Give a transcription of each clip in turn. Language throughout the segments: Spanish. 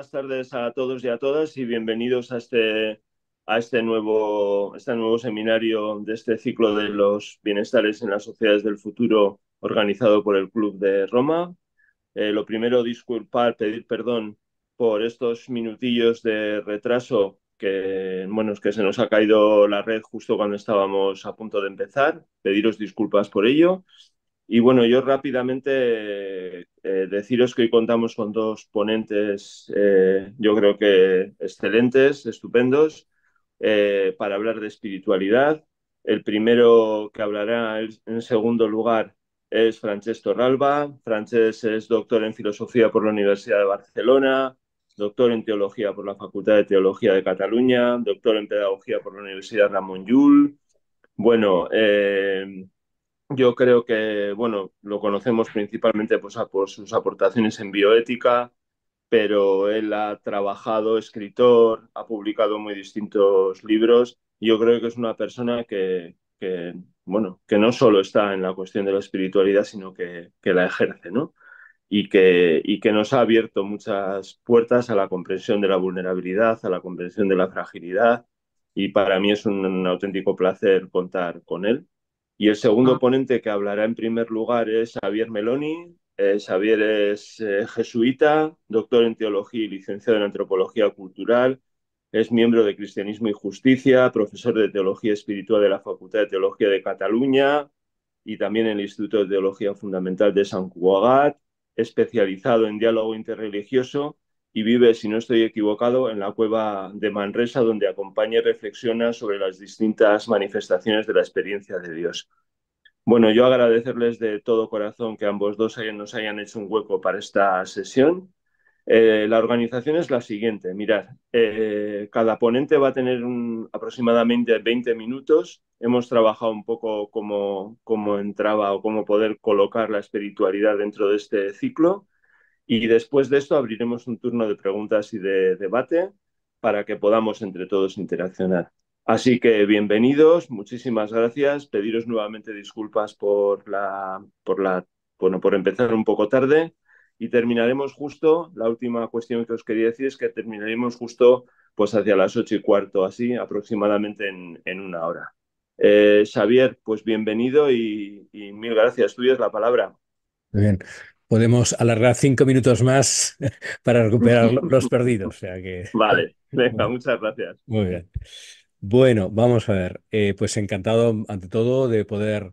buenas tardes a todos y a todas y bienvenidos a este, a este, nuevo, este nuevo seminario de este ciclo de los bienestares en las sociedades del futuro organizado por el Club de Roma. Eh, lo primero, disculpar, pedir perdón por estos minutillos de retraso que, bueno, es que se nos ha caído la red justo cuando estábamos a punto de empezar. Pediros disculpas por ello. Y bueno, yo rápidamente eh, deciros que hoy contamos con dos ponentes, eh, yo creo que excelentes, estupendos, eh, para hablar de espiritualidad. El primero que hablará en segundo lugar es Francesc Ralba Francesc es doctor en filosofía por la Universidad de Barcelona, doctor en teología por la Facultad de Teología de Cataluña, doctor en pedagogía por la Universidad Ramón Llull. Bueno, yo creo que, bueno, lo conocemos principalmente pues, ah, por sus aportaciones en bioética, pero él ha trabajado, escritor, ha publicado muy distintos libros. Yo creo que es una persona que, bueno, que no solo está en la cuestión de la espiritualidad, sino que, la ejerce, ¿no? Y que, y que nos ha abierto muchas puertas a la comprensión de la vulnerabilidad, a la comprensión de la fragilidad, y para mí es un auténtico placer contar con él y el segundo ah. ponente que hablará en primer lugar es Javier Meloni. Javier eh, es eh, jesuita, doctor en teología y licenciado en antropología cultural. Es miembro de Cristianismo y Justicia, profesor de teología espiritual de la Facultad de Teología de Cataluña y también en el Instituto de Teología Fundamental de San Cugat, especializado en diálogo interreligioso y vive, si no estoy equivocado, en la cueva de Manresa, donde acompaña y reflexiona sobre las distintas manifestaciones de la experiencia de Dios. Bueno, yo agradecerles de todo corazón que ambos dos nos hayan hecho un hueco para esta sesión. Eh, la organización es la siguiente, mirad, eh, cada ponente va a tener aproximadamente 20 minutos. Hemos trabajado un poco cómo entraba o cómo poder colocar la espiritualidad dentro de este ciclo. Y después de esto abriremos un turno de preguntas y de debate para que podamos entre todos interaccionar. Así que bienvenidos, muchísimas gracias. Pediros nuevamente disculpas por la, por la, bueno, por empezar un poco tarde y terminaremos justo. La última cuestión que os quería decir es que terminaremos justo, pues hacia las ocho y cuarto, así aproximadamente en, una hora. Eh, Xavier, pues bienvenido y, mil gracias. Tú es la palabra. Muy bien podemos alargar cinco minutos más para recuperar los perdidos. O sea que... Vale, venga, muchas gracias. Muy bien. Bueno, vamos a ver. Eh, pues encantado, ante todo, de poder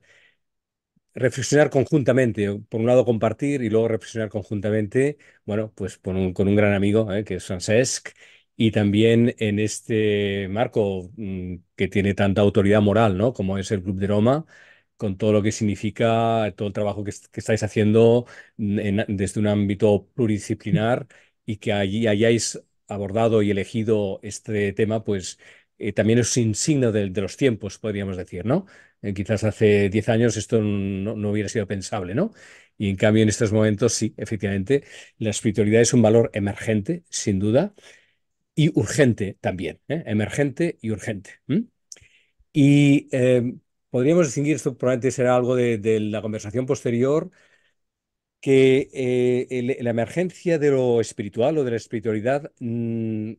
reflexionar conjuntamente. Por un lado, compartir y luego reflexionar conjuntamente, bueno, pues con un, gran amigo, eh, que es Francesc, y también en este marco mm, que tiene tanta autoridad moral, ¿no? Como es el Club de Roma con todo lo que significa todo el trabajo que, estáis haciendo desde un ámbito pluridisciplinar y que allí hayáis abordado y elegido este tema, pues eh, también es un signo de, los tiempos, podríamos decir, ¿no? Eh, quizás hace 10 años esto no, hubiera sido pensable, ¿no? Y en cambio en estos momentos sí, efectivamente, la espiritualidad es un valor emergente, sin duda, y urgente también, ¿eh? emergente y urgente. Y em, podríamos distinguir, esto probablemente será algo de, la conversación posterior, que eh, la emergencia de lo espiritual o de la espiritualidad mm,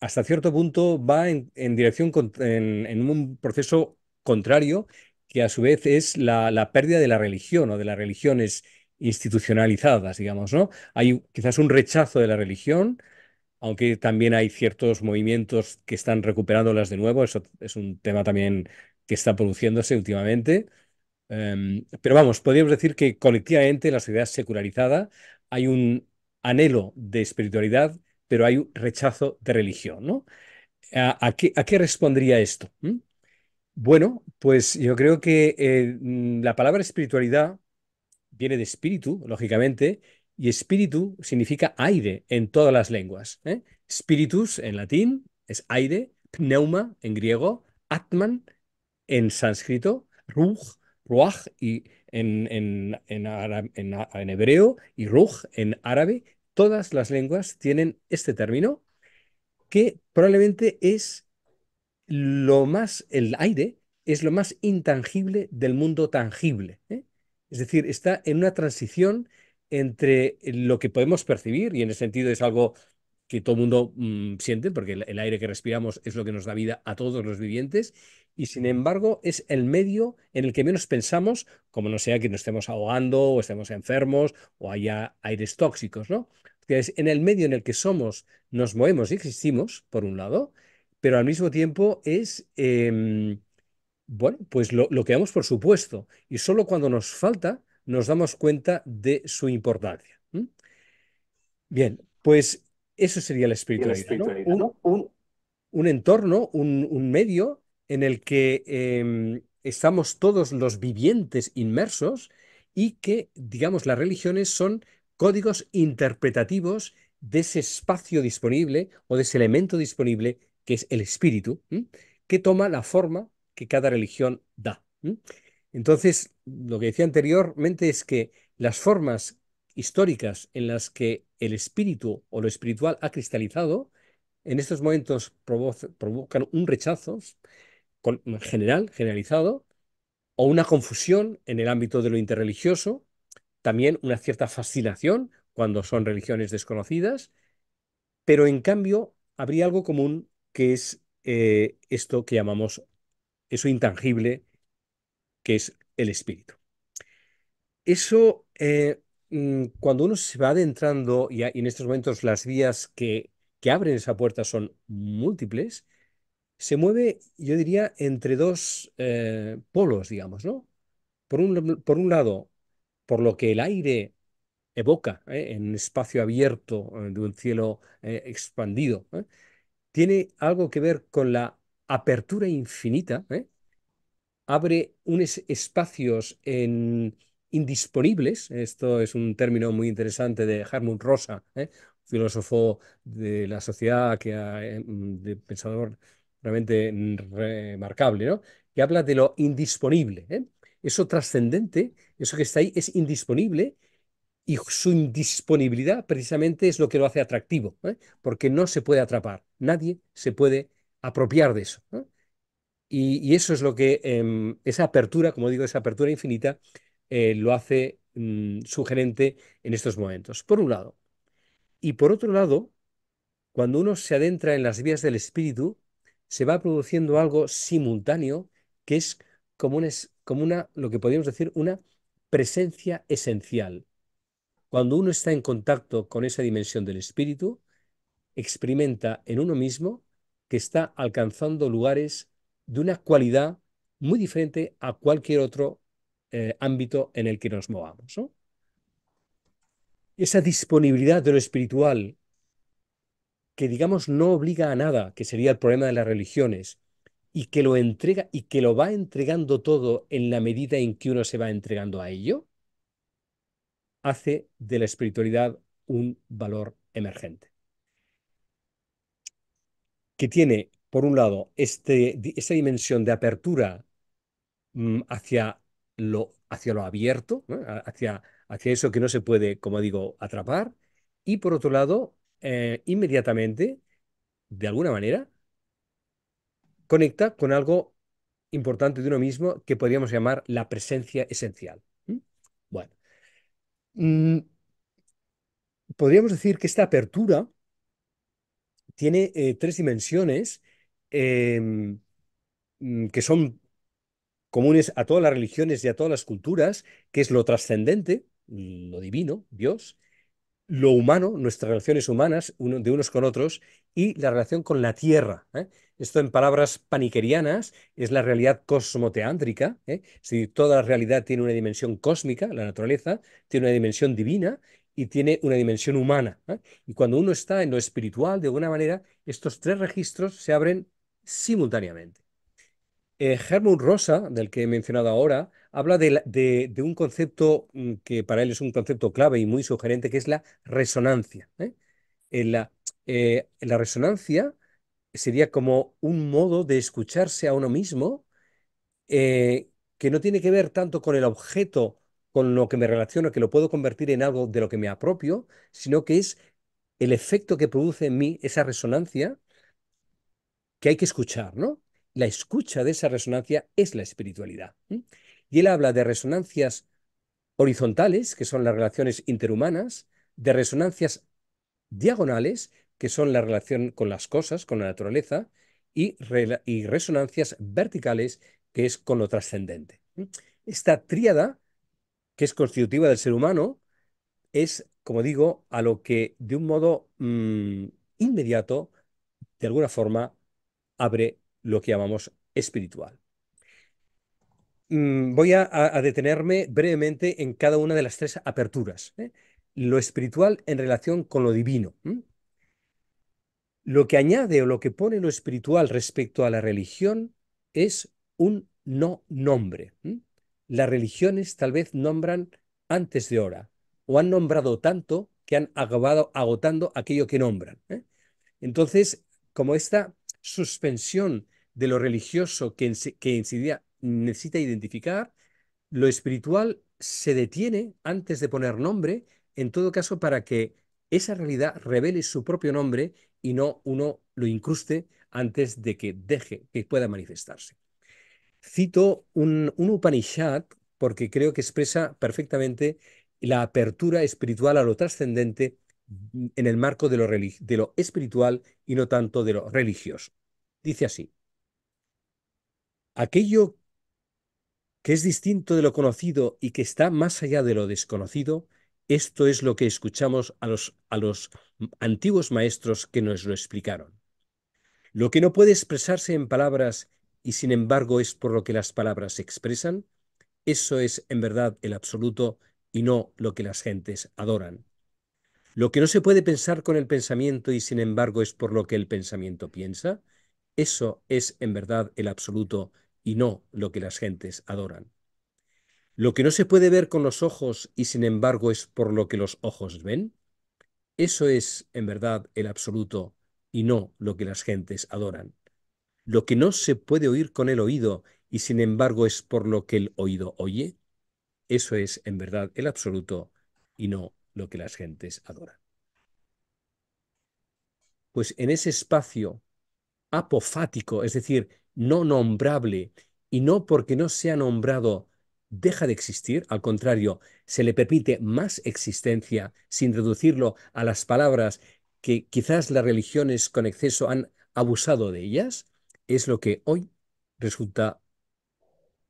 hasta cierto punto va en, dirección, en, un proceso contrario, que a su vez es la, la pérdida de la religión o de las religiones institucionalizadas, digamos, ¿no? Hay quizás un rechazo de la religión, aunque también hay ciertos movimientos que están recuperándolas de nuevo, eso es un tema también que está produciéndose últimamente. Em, pero vamos, podríamos decir que colectivamente en la sociedad secularizada hay un anhelo de espiritualidad, pero hay un rechazo de religión, ¿no? ¿A, qué, respondría esto? ¿Mm? Bueno, pues yo creo que eh, mm, la palabra espiritualidad viene de espíritu, lógicamente, y espíritu significa aire en todas las lenguas. ¿eh? Spiritus en latín es aire, pneuma en griego, atman en sánscrito, ruj, ruaj, y en, hebreo y ruj en árabe, todas las lenguas tienen este término que probablemente es lo más, el aire es lo más intangible del mundo tangible. ¿eh? Es decir, está en una transición entre lo que podemos percibir, y en el sentido es algo que todo el mundo mm, siente, porque el, aire que respiramos es lo que nos da vida a todos los vivientes, y sin embargo es el medio en el que menos pensamos, como no sea que nos estemos ahogando o estemos enfermos o haya aires tóxicos, ¿no? es en el medio en el que somos, nos movemos y existimos, por un lado, pero al mismo tiempo es, em, bueno, pues lo, que damos por supuesto, y solo cuando nos falta nos damos cuenta de su importancia. Bien, pues eso sería la espiritualidad. Un, entorno, un, medio en el que em, estamos todos los vivientes inmersos y que, digamos, las religiones son códigos interpretativos de ese espacio disponible o de ese elemento disponible que es el espíritu, que toma la forma que cada religión da. Entonces, lo que decía anteriormente es que las formas históricas en las que el espíritu o lo espiritual ha cristalizado, en estos momentos provocan un rechazo general, generalizado, o una confusión en el ámbito de lo interreligioso, también una cierta fascinación cuando son religiones desconocidas, pero en cambio habría algo común que es eh, esto que llamamos eso intangible, que es el espíritu. Eso eh, Mm, cuando uno se va adentrando, y en estos momentos las vías que, que abren esa puerta son múltiples, se mueve, yo diría, entre dos eh, polos, digamos, ¿no? Por un, por un, lado, por lo que el aire evoca ¿eh? en un espacio abierto eh, de un cielo expandido, tiene algo que ver con la apertura infinita, abre unos espacios en indisponibles. Esto es un término muy interesante de Hermund Rosa, ¿eh? filósofo de la sociedad, que ha, eh, de pensador realmente remarcable, ¿no? que habla de lo indisponible. ¿eh? Eso trascendente, eso que está ahí, es indisponible y su indisponibilidad precisamente es lo que lo hace atractivo, porque no se puede atrapar, nadie se puede apropiar de eso. Y, eso es lo que, em, esa apertura, como digo, esa apertura infinita eh, lo hace mm, sugerente en estos momentos, por un lado. Y por otro lado, cuando uno se adentra en las vías del espíritu, se va produciendo algo simultáneo que es como una, como una lo que podríamos decir, una presencia esencial. Cuando uno está en contacto con esa dimensión del espíritu, experimenta en uno mismo que está alcanzando lugares de una cualidad muy diferente a cualquier otro eh, ámbito en el que nos movamos. Esa disponibilidad de lo espiritual, que digamos no obliga a nada, que sería el problema de las religiones, y que lo entrega y que lo va entregando todo en la medida en que uno se va entregando a ello, hace de la espiritualidad un valor emergente. Que tiene, por un lado, este, dimensión de apertura mm, hacia hacia lo abierto, hacia, hacia eso que no se puede, como digo, atrapar. Y por otro lado, eh, inmediatamente, de alguna manera, conecta con algo importante de uno mismo que podríamos llamar la presencia esencial. Bueno, mm, podríamos decir que esta apertura tiene eh, tres dimensiones em, mm, que son comunes a todas las religiones y a todas las culturas, que es lo trascendente, lo divino, Dios, lo humano, nuestras relaciones humanas de unos con otros y la relación con la tierra. ¿eh? Esto en palabras paniquerianas es la realidad cosmoteántrica, ¿eh? Si toda la realidad tiene una dimensión cósmica, la naturaleza tiene una dimensión divina y tiene una dimensión humana. ¿eh? Y cuando uno está en lo espiritual, de alguna manera, estos tres registros se abren simultáneamente. Eh, Rosa, del que he mencionado ahora, habla de, un concepto mm, que para él es un concepto clave y muy sugerente, que es la resonancia. ¿eh? la, eh, la resonancia sería como un modo de escucharse a uno mismo eh, que no tiene que ver tanto con el objeto con lo que me relaciono, que lo puedo convertir en algo de lo que me apropio, sino que es el efecto que produce en mí esa resonancia que hay que escuchar, ¿no? la escucha de esa resonancia es la espiritualidad. Y él habla de resonancias horizontales, que son las relaciones interhumanas, de resonancias diagonales, que son la relación con las cosas, con la naturaleza, y, y resonancias verticales, que es con lo trascendente. Esta tríada, que es constitutiva del ser humano, es, como digo, a lo que de un modo mm, inmediato, de alguna forma, abre lo que llamamos espiritual. Mm, voy a, detenerme brevemente en cada una de las tres aperturas. ¿eh? Lo espiritual en relación con lo divino. Lo que añade o lo que pone lo espiritual respecto a la religión es un no nombre. Las religiones tal vez nombran antes de hora o han nombrado tanto que han acabado agotando aquello que nombran. ¿eh? Entonces, como esta suspensión de lo religioso que, que necesita identificar, lo espiritual se detiene antes de poner nombre, en todo caso para que esa realidad revele su propio nombre y no uno lo incruste antes de que deje que pueda manifestarse. Cito un, Upanishad porque creo que expresa perfectamente la apertura espiritual a lo trascendente en el marco de de lo espiritual y no tanto de lo religioso. Dice así, Aquello que es distinto de lo conocido y que está más allá de lo desconocido, esto es lo que escuchamos a los, a los antiguos maestros que nos lo explicaron. Lo que no puede expresarse en palabras y sin embargo es por lo que las palabras se expresan, eso es en verdad el absoluto y no lo que las gentes adoran. Lo que no se puede pensar con el pensamiento y sin embargo es por lo que el pensamiento piensa, eso es en verdad el absoluto y no lo que las gentes adoran. Lo que no se puede ver con los ojos y sin embargo es por lo que los ojos ven, eso es en verdad el absoluto y no lo que las gentes adoran. Lo que no se puede oír con el oído y sin embargo es por lo que el oído oye, eso es en verdad el absoluto y no lo que las gentes adoran. Pues en ese espacio apofático, es decir, no nombrable, y no porque no sea nombrado deja de existir, al contrario, se le permite más existencia sin reducirlo a las palabras que quizás las religiones con exceso han abusado de ellas, es lo que hoy resulta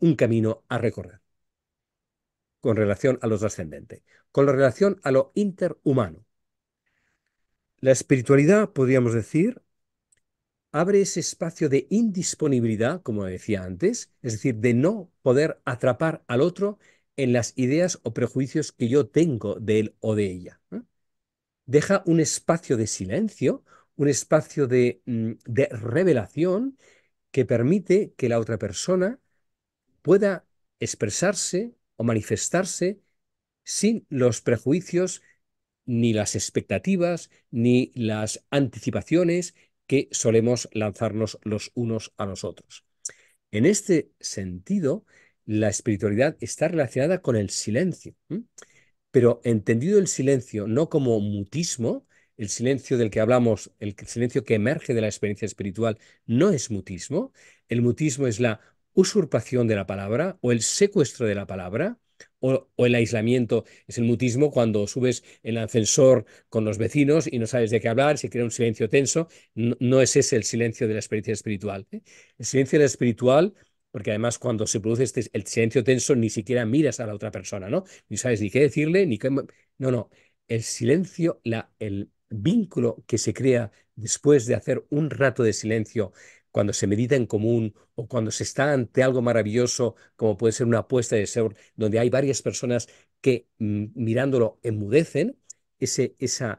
un camino a recorrer con relación a lo trascendente, con relación a lo interhumano. La espiritualidad, podríamos decir, abre ese espacio de indisponibilidad, como decía antes, es decir, de no poder atrapar al otro en las ideas o prejuicios que yo tengo de él o de ella. Deja un espacio de silencio, un espacio mm, de revelación que permite que la otra persona pueda expresarse o manifestarse sin los prejuicios, ni las expectativas, ni las anticipaciones, que solemos lanzarnos los unos a los otros. En este sentido, la espiritualidad está relacionada con el silencio, pero entendido el silencio no como mutismo, el silencio del que hablamos, el silencio que emerge de la experiencia espiritual, no es mutismo. El mutismo es la usurpación de la palabra o el secuestro de la palabra o, el aislamiento. Es el mutismo cuando subes el ascensor con los vecinos y no sabes de qué hablar, se crea un silencio tenso. No, es ese el silencio de la experiencia espiritual. ¿eh? El silencio espiritual porque además cuando se produce este, el silencio tenso ni siquiera miras a la otra persona, ¿no? Ni sabes ni qué decirle, ni No, no, el silencio, la, el vínculo que se crea después de hacer un rato de silencio cuando se medita en común o cuando se está ante algo maravilloso, como puede ser una apuesta de ser donde hay varias personas que mm, mirándolo enmudecen, ese, esa,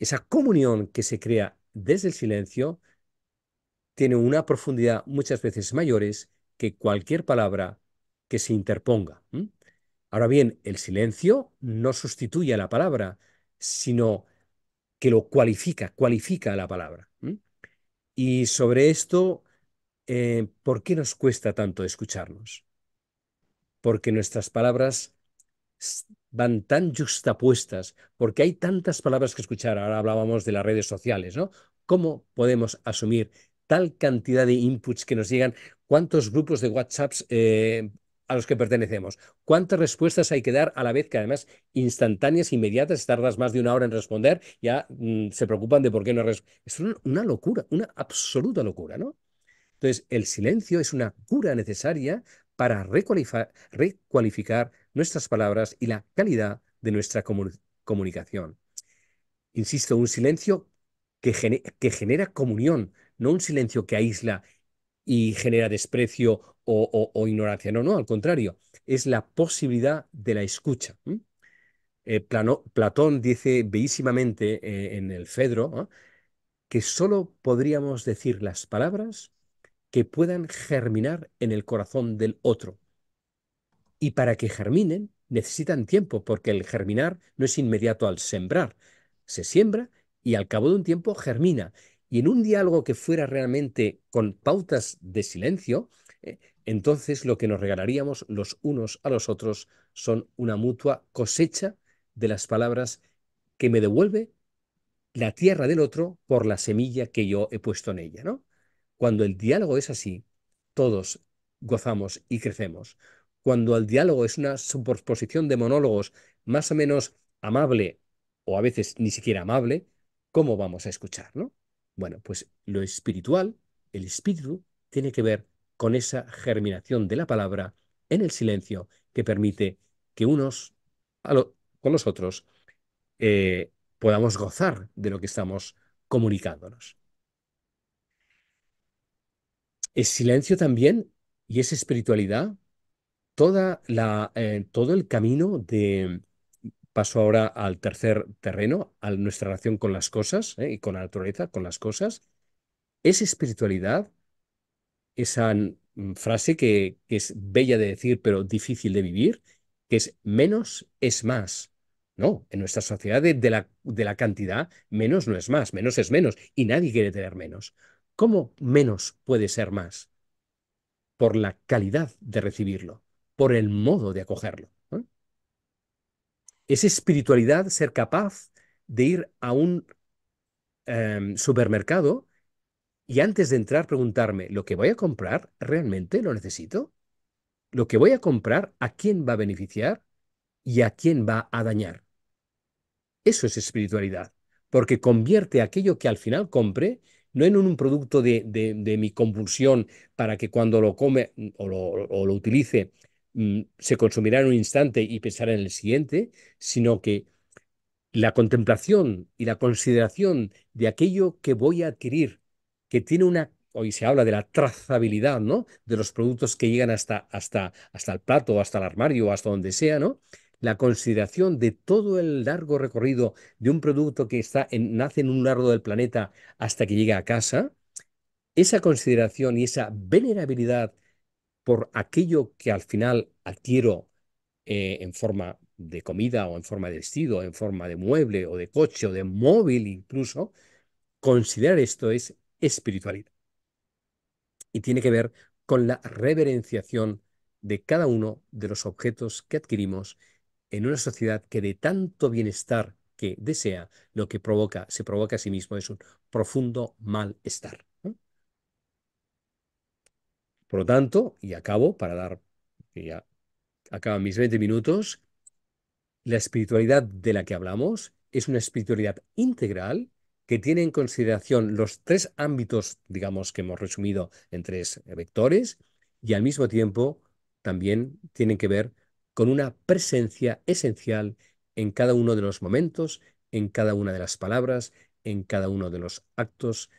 esa comunión que se crea desde el silencio tiene una profundidad muchas veces mayores que cualquier palabra que se interponga. Ahora bien, el silencio no sustituye a la palabra, sino que lo cualifica, cualifica a la palabra. Y sobre esto, eh, ¿por qué nos cuesta tanto escucharnos? Porque nuestras palabras van tan juxtapuestas, porque hay tantas palabras que escuchar. Ahora hablábamos de las redes sociales, ¿no? ¿Cómo podemos asumir tal cantidad de inputs que nos llegan? ¿Cuántos grupos de WhatsApp eh, a los que pertenecemos. ¿Cuántas respuestas hay que dar a la vez que además instantáneas, inmediatas, tardas más de una hora en responder? Ya mm, se preocupan de por qué no Es una, locura, una absoluta locura, ¿no? Entonces, el silencio es una cura necesaria para recualificar, nuestras palabras y la calidad de nuestra comunicación. Insisto, un silencio que, que genera comunión, no un silencio que aísla y genera desprecio o, ignorancia. No, no, al contrario, es la posibilidad de la escucha. Eh, Platón dice bellísimamente eh, en el Fedro que solo podríamos decir las palabras que puedan germinar en el corazón del otro. Y para que germinen necesitan tiempo, porque el germinar no es inmediato al sembrar. Se siembra y al cabo de un tiempo germina y en un diálogo que fuera realmente con pautas de silencio, eh, entonces lo que nos regalaríamos los unos a los otros son una mutua cosecha de las palabras que me devuelve la tierra del otro por la semilla que yo he puesto en ella, ¿no? Cuando el diálogo es así, todos gozamos y crecemos. Cuando el diálogo es una superposición de monólogos más o menos amable o a veces ni siquiera amable, ¿cómo vamos a escuchar, bueno, pues lo espiritual, el espíritu, tiene que ver con esa germinación de la palabra en el silencio que permite que unos con los otros eh, podamos gozar de lo que estamos comunicándonos. Es silencio también y es espiritualidad toda la, eh, todo el camino de, paso ahora al tercer terreno, a nuestra relación con las cosas ¿eh? y con la naturaleza, con las cosas. Esa espiritualidad esa mm, frase que, es bella de decir pero difícil de vivir, que es menos es más? No, en nuestra sociedad la, de la cantidad, menos no es más, menos es menos y nadie quiere tener menos. ¿Cómo menos puede ser más? Por la calidad de recibirlo, por el modo de acogerlo. Es espiritualidad ser capaz de ir a un em, supermercado y antes de entrar preguntarme, ¿lo que voy a comprar realmente lo necesito? ¿Lo que voy a comprar a quién va a beneficiar y a quién va a dañar? Eso es espiritualidad, porque convierte aquello que al final compre no en un producto de, mi compulsión para que cuando lo come o lo utilice Mm, se consumirá en un instante y pensará en el siguiente, sino que la contemplación y la consideración de aquello que voy a adquirir, que tiene una hoy se habla de la trazabilidad, ¿no? De los productos que llegan hasta, hasta, hasta el plato, hasta el armario, hasta donde sea, ¿no? La consideración de todo el largo recorrido de un producto que está en, nace en un largo del planeta hasta que llega a casa, esa consideración y esa venerabilidad por aquello que al final adquiero eh, en forma de comida o en forma de vestido, en forma de mueble o de coche o de móvil incluso, considerar esto es espiritualidad. Y tiene que ver con la reverenciación de cada uno de los objetos que adquirimos en una sociedad que de tanto bienestar que desea, lo que provoca, se provoca a sí mismo es un profundo malestar. Por lo tanto, y acabo para dar, ya acaban mis 20 minutos, la espiritualidad de la que hablamos es una espiritualidad integral que tiene en consideración los tres ámbitos, digamos, que hemos resumido en tres vectores y al mismo tiempo también tienen que ver con una presencia esencial en cada uno de los momentos, en cada una de las palabras, en cada uno de los actos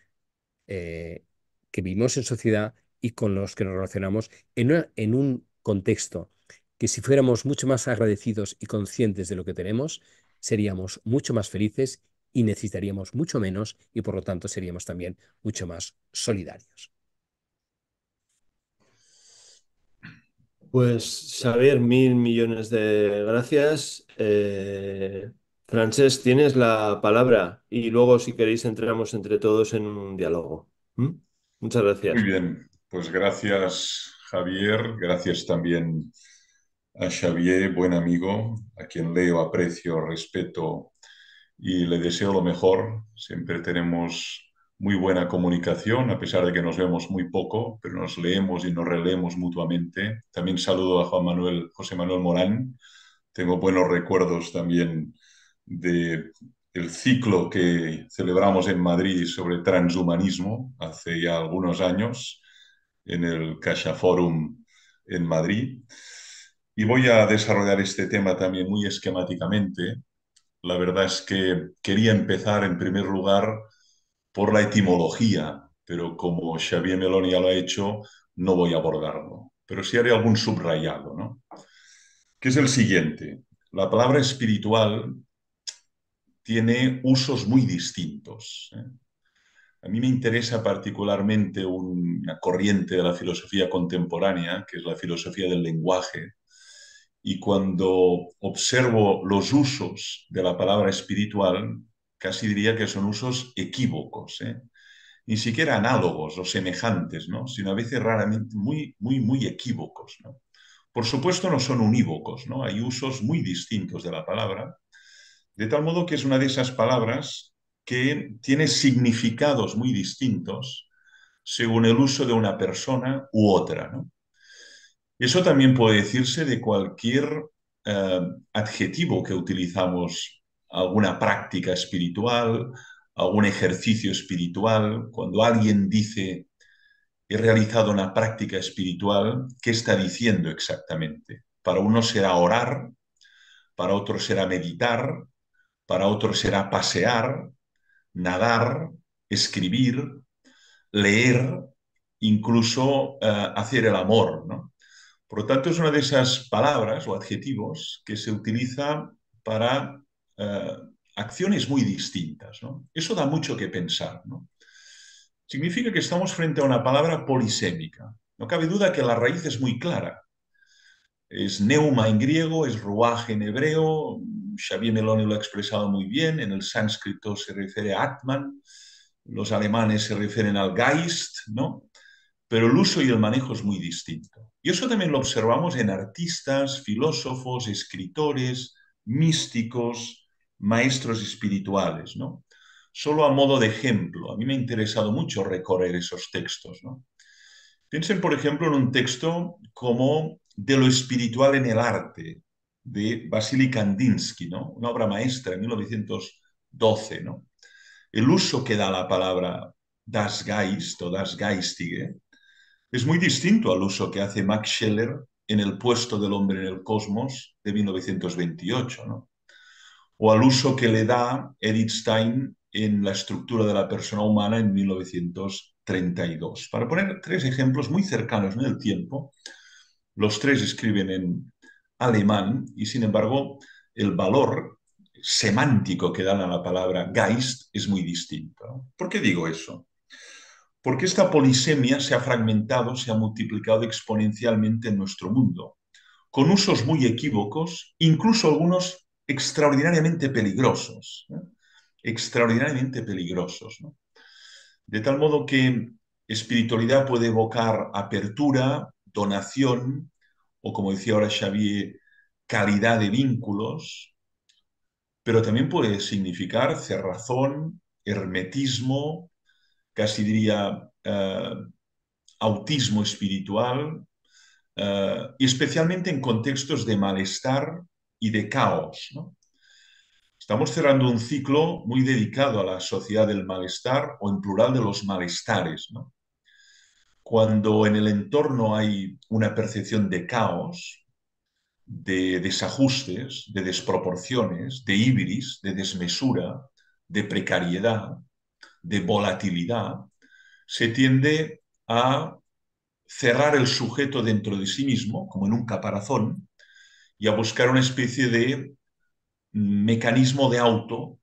eh, que vivimos en sociedad y con los que nos relacionamos en, un contexto que si fuéramos mucho más agradecidos y conscientes de lo que tenemos, seríamos mucho más felices y necesitaríamos mucho menos y por lo tanto seríamos también mucho más solidarios. Pues Xavier, mil millones de gracias. Eh, tienes la palabra y luego si queréis entramos entre todos en un diálogo. ¿Mm? Muchas gracias. bien. Pues gracias Javier, gracias también a Xavier, buen amigo, a quien leo, aprecio, respeto y le deseo lo mejor. Siempre tenemos muy buena comunicación, a pesar de que nos vemos muy poco, pero nos leemos y nos releemos mutuamente. También saludo a Juan Manuel, José Manuel Morán. Tengo buenos recuerdos también del ciclo que celebramos en Madrid sobre transhumanismo hace ya algunos años en el Caixa Forum en Madrid. Y voy a desarrollar este tema también muy esquemáticamente. La verdad es que quería empezar en primer lugar por la etimología, pero como Xavier Meloni ya lo ha hecho, no voy a abordarlo. Pero sí haré algún subrayado, ¿no? Que es el siguiente. La palabra espiritual tiene usos muy distintos. ¿eh? A mí me interesa particularmente una corriente de la filosofía contemporánea, que es la filosofía del lenguaje, y cuando observo los usos de la palabra espiritual, casi diría que son usos equívocos, ¿eh? ni siquiera análogos o semejantes, sino a veces raramente muy, muy, muy equívocos. Por supuesto no son unívocos, ¿no? hay usos muy distintos de la palabra, de tal modo que es una de esas palabras que tiene significados muy distintos según el uso de una persona u otra. Eso también puede decirse de cualquier eh, adjetivo que utilizamos, alguna práctica espiritual, algún ejercicio espiritual. Cuando alguien dice, he realizado una práctica espiritual, ¿qué está diciendo exactamente? Para uno será orar, para otro será meditar, para otro será pasear, nadar, escribir, leer, incluso eh, hacer el amor. Por lo tanto, es una de esas palabras o adjetivos que se utiliza para eh, acciones muy distintas. Eso da mucho que pensar. Significa que estamos frente a una palabra polisémica. No cabe duda que la raíz es muy clara. Es neuma en griego, es ruaje en hebreo, Xavier Meloni lo ha expresado muy bien, en el sánscrito se refiere a Atman, los alemanes se refieren al Geist, ¿no? Pero el uso y el manejo es muy distinto. Y eso también lo observamos en artistas, filósofos, escritores, místicos, maestros espirituales, ¿no? Solo a modo de ejemplo, a mí me ha interesado mucho recorrer esos textos, Piensen, por ejemplo, en un texto como De lo espiritual en el arte, de Vasily Kandinsky, ¿no? una obra maestra en 1912. ¿no? El uso que da la palabra Das Geist o Das Geistige es muy distinto al uso que hace Max Scheller en El puesto del hombre en el cosmos de 1928, o al uso que le da Edith Stein en La estructura de la persona humana en 1932. Para poner tres ejemplos muy cercanos en el tiempo, los tres escriben en alemán y sin embargo el valor semántico que dan a la palabra Geist es muy distinto. ¿Por qué digo eso? Porque esta polisemia se ha fragmentado, se ha multiplicado exponencialmente en nuestro mundo, con usos muy equívocos, incluso algunos extraordinariamente peligrosos. Extraordinariamente peligrosos. De tal modo que espiritualidad puede evocar apertura, donación, o como decía ahora Xavier, calidad de vínculos, pero también puede significar cerrazón, hermetismo, casi diría eh, autismo espiritual, eh, y especialmente en contextos de malestar y de caos. Estamos cerrando un ciclo muy dedicado a la sociedad del malestar o en plural de los malestares. ¿no? cuando en el entorno hay una percepción de caos, de desajustes, de desproporciones, de ibris, de desmesura, de precariedad, de volatilidad, se tiende a cerrar el sujeto dentro de sí mismo, como en un caparazón, y a buscar una especie de mecanismo de auto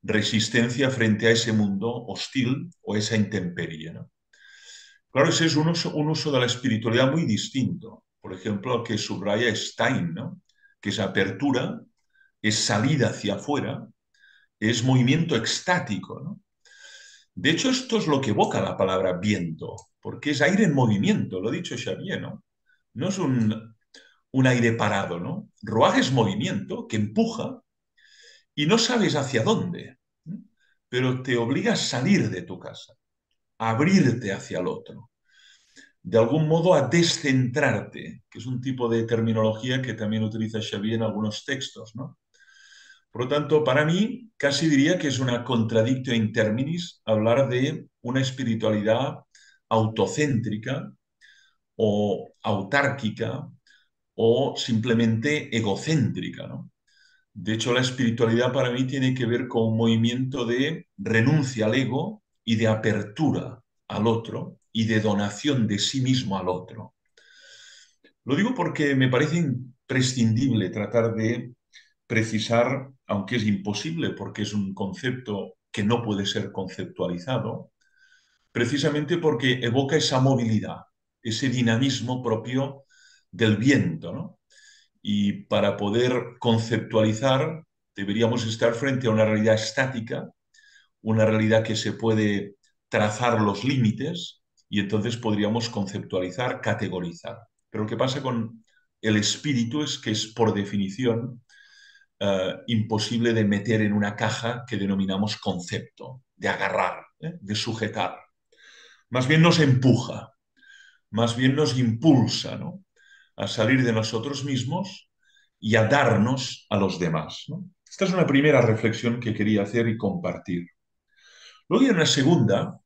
resistencia frente a ese mundo hostil o esa intemperie. ¿no? Claro, ese es un uso, de la espiritualidad muy distinto. Por ejemplo, que subraya Stein, que es apertura, es salida hacia afuera, es movimiento extático. De hecho, esto es lo que evoca la palabra viento, porque es aire en movimiento, lo ha dicho Xavier, ¿no? No es un, aire parado, ¿no? es movimiento que empuja y no sabes hacia dónde, pero te obliga a salir de tu casa abrirte hacia el otro, de algún modo a descentrarte, que es un tipo de terminología que también utiliza Xavier en algunos textos. ¿no? Por lo tanto, para mí casi diría que es una contradictio in terminis hablar de una espiritualidad autocéntrica o autárquica o simplemente egocéntrica. ¿no? De hecho, la espiritualidad para mí tiene que ver con un movimiento de renuncia al ego y de apertura al otro y de donación de sí mismo al otro. Lo digo porque me parece imprescindible tratar de precisar, aunque es imposible porque es un concepto que no puede ser conceptualizado, precisamente porque evoca esa movilidad, ese dinamismo propio del viento. Y para poder conceptualizar deberíamos estar frente a una realidad estática una realidad que se puede trazar los límites y entonces podríamos conceptualizar, categorizar. Pero lo que pasa con el espíritu es que es por definición eh, imposible de meter en una caja que denominamos concepto, de agarrar, ¿eh? de sujetar. Más bien nos empuja, más bien nos impulsa a salir de nosotros mismos y a darnos a los demás. Esta es una primera reflexión que quería hacer y compartir. Luego hay una segunda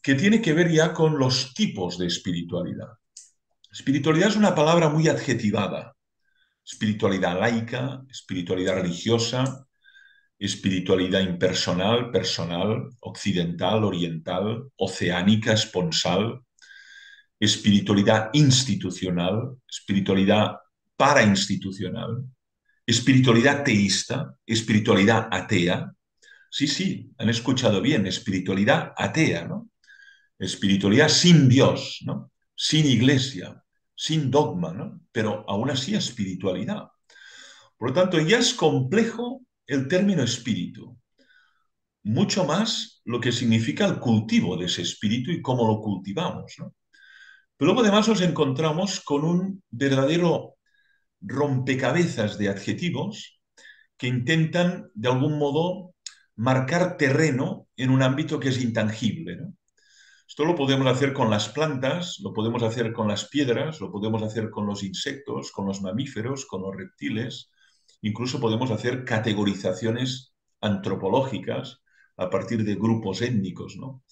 que tiene que ver ya con los tipos de espiritualidad. Espiritualidad es una palabra muy adjetivada. Espiritualidad laica, espiritualidad religiosa, espiritualidad impersonal, personal, occidental, oriental, oceánica, esponsal, espiritualidad institucional, espiritualidad parainstitucional, espiritualidad teísta, espiritualidad atea, Sí, sí, han escuchado bien, espiritualidad atea, ¿no? Espiritualidad sin Dios, ¿no? Sin iglesia, sin dogma, ¿no? Pero aún así espiritualidad. Por lo tanto, ya es complejo el término espíritu, mucho más lo que significa el cultivo de ese espíritu y cómo lo cultivamos, ¿no? Pero luego además nos encontramos con un verdadero rompecabezas de adjetivos que intentan de algún modo marcar terreno en un ámbito que es intangible. Esto lo podemos hacer con las plantas, lo podemos hacer con las piedras, lo podemos hacer con los insectos, con los mamíferos, con los reptiles. Incluso podemos hacer categorizaciones antropológicas a partir de grupos étnicos. ¿no?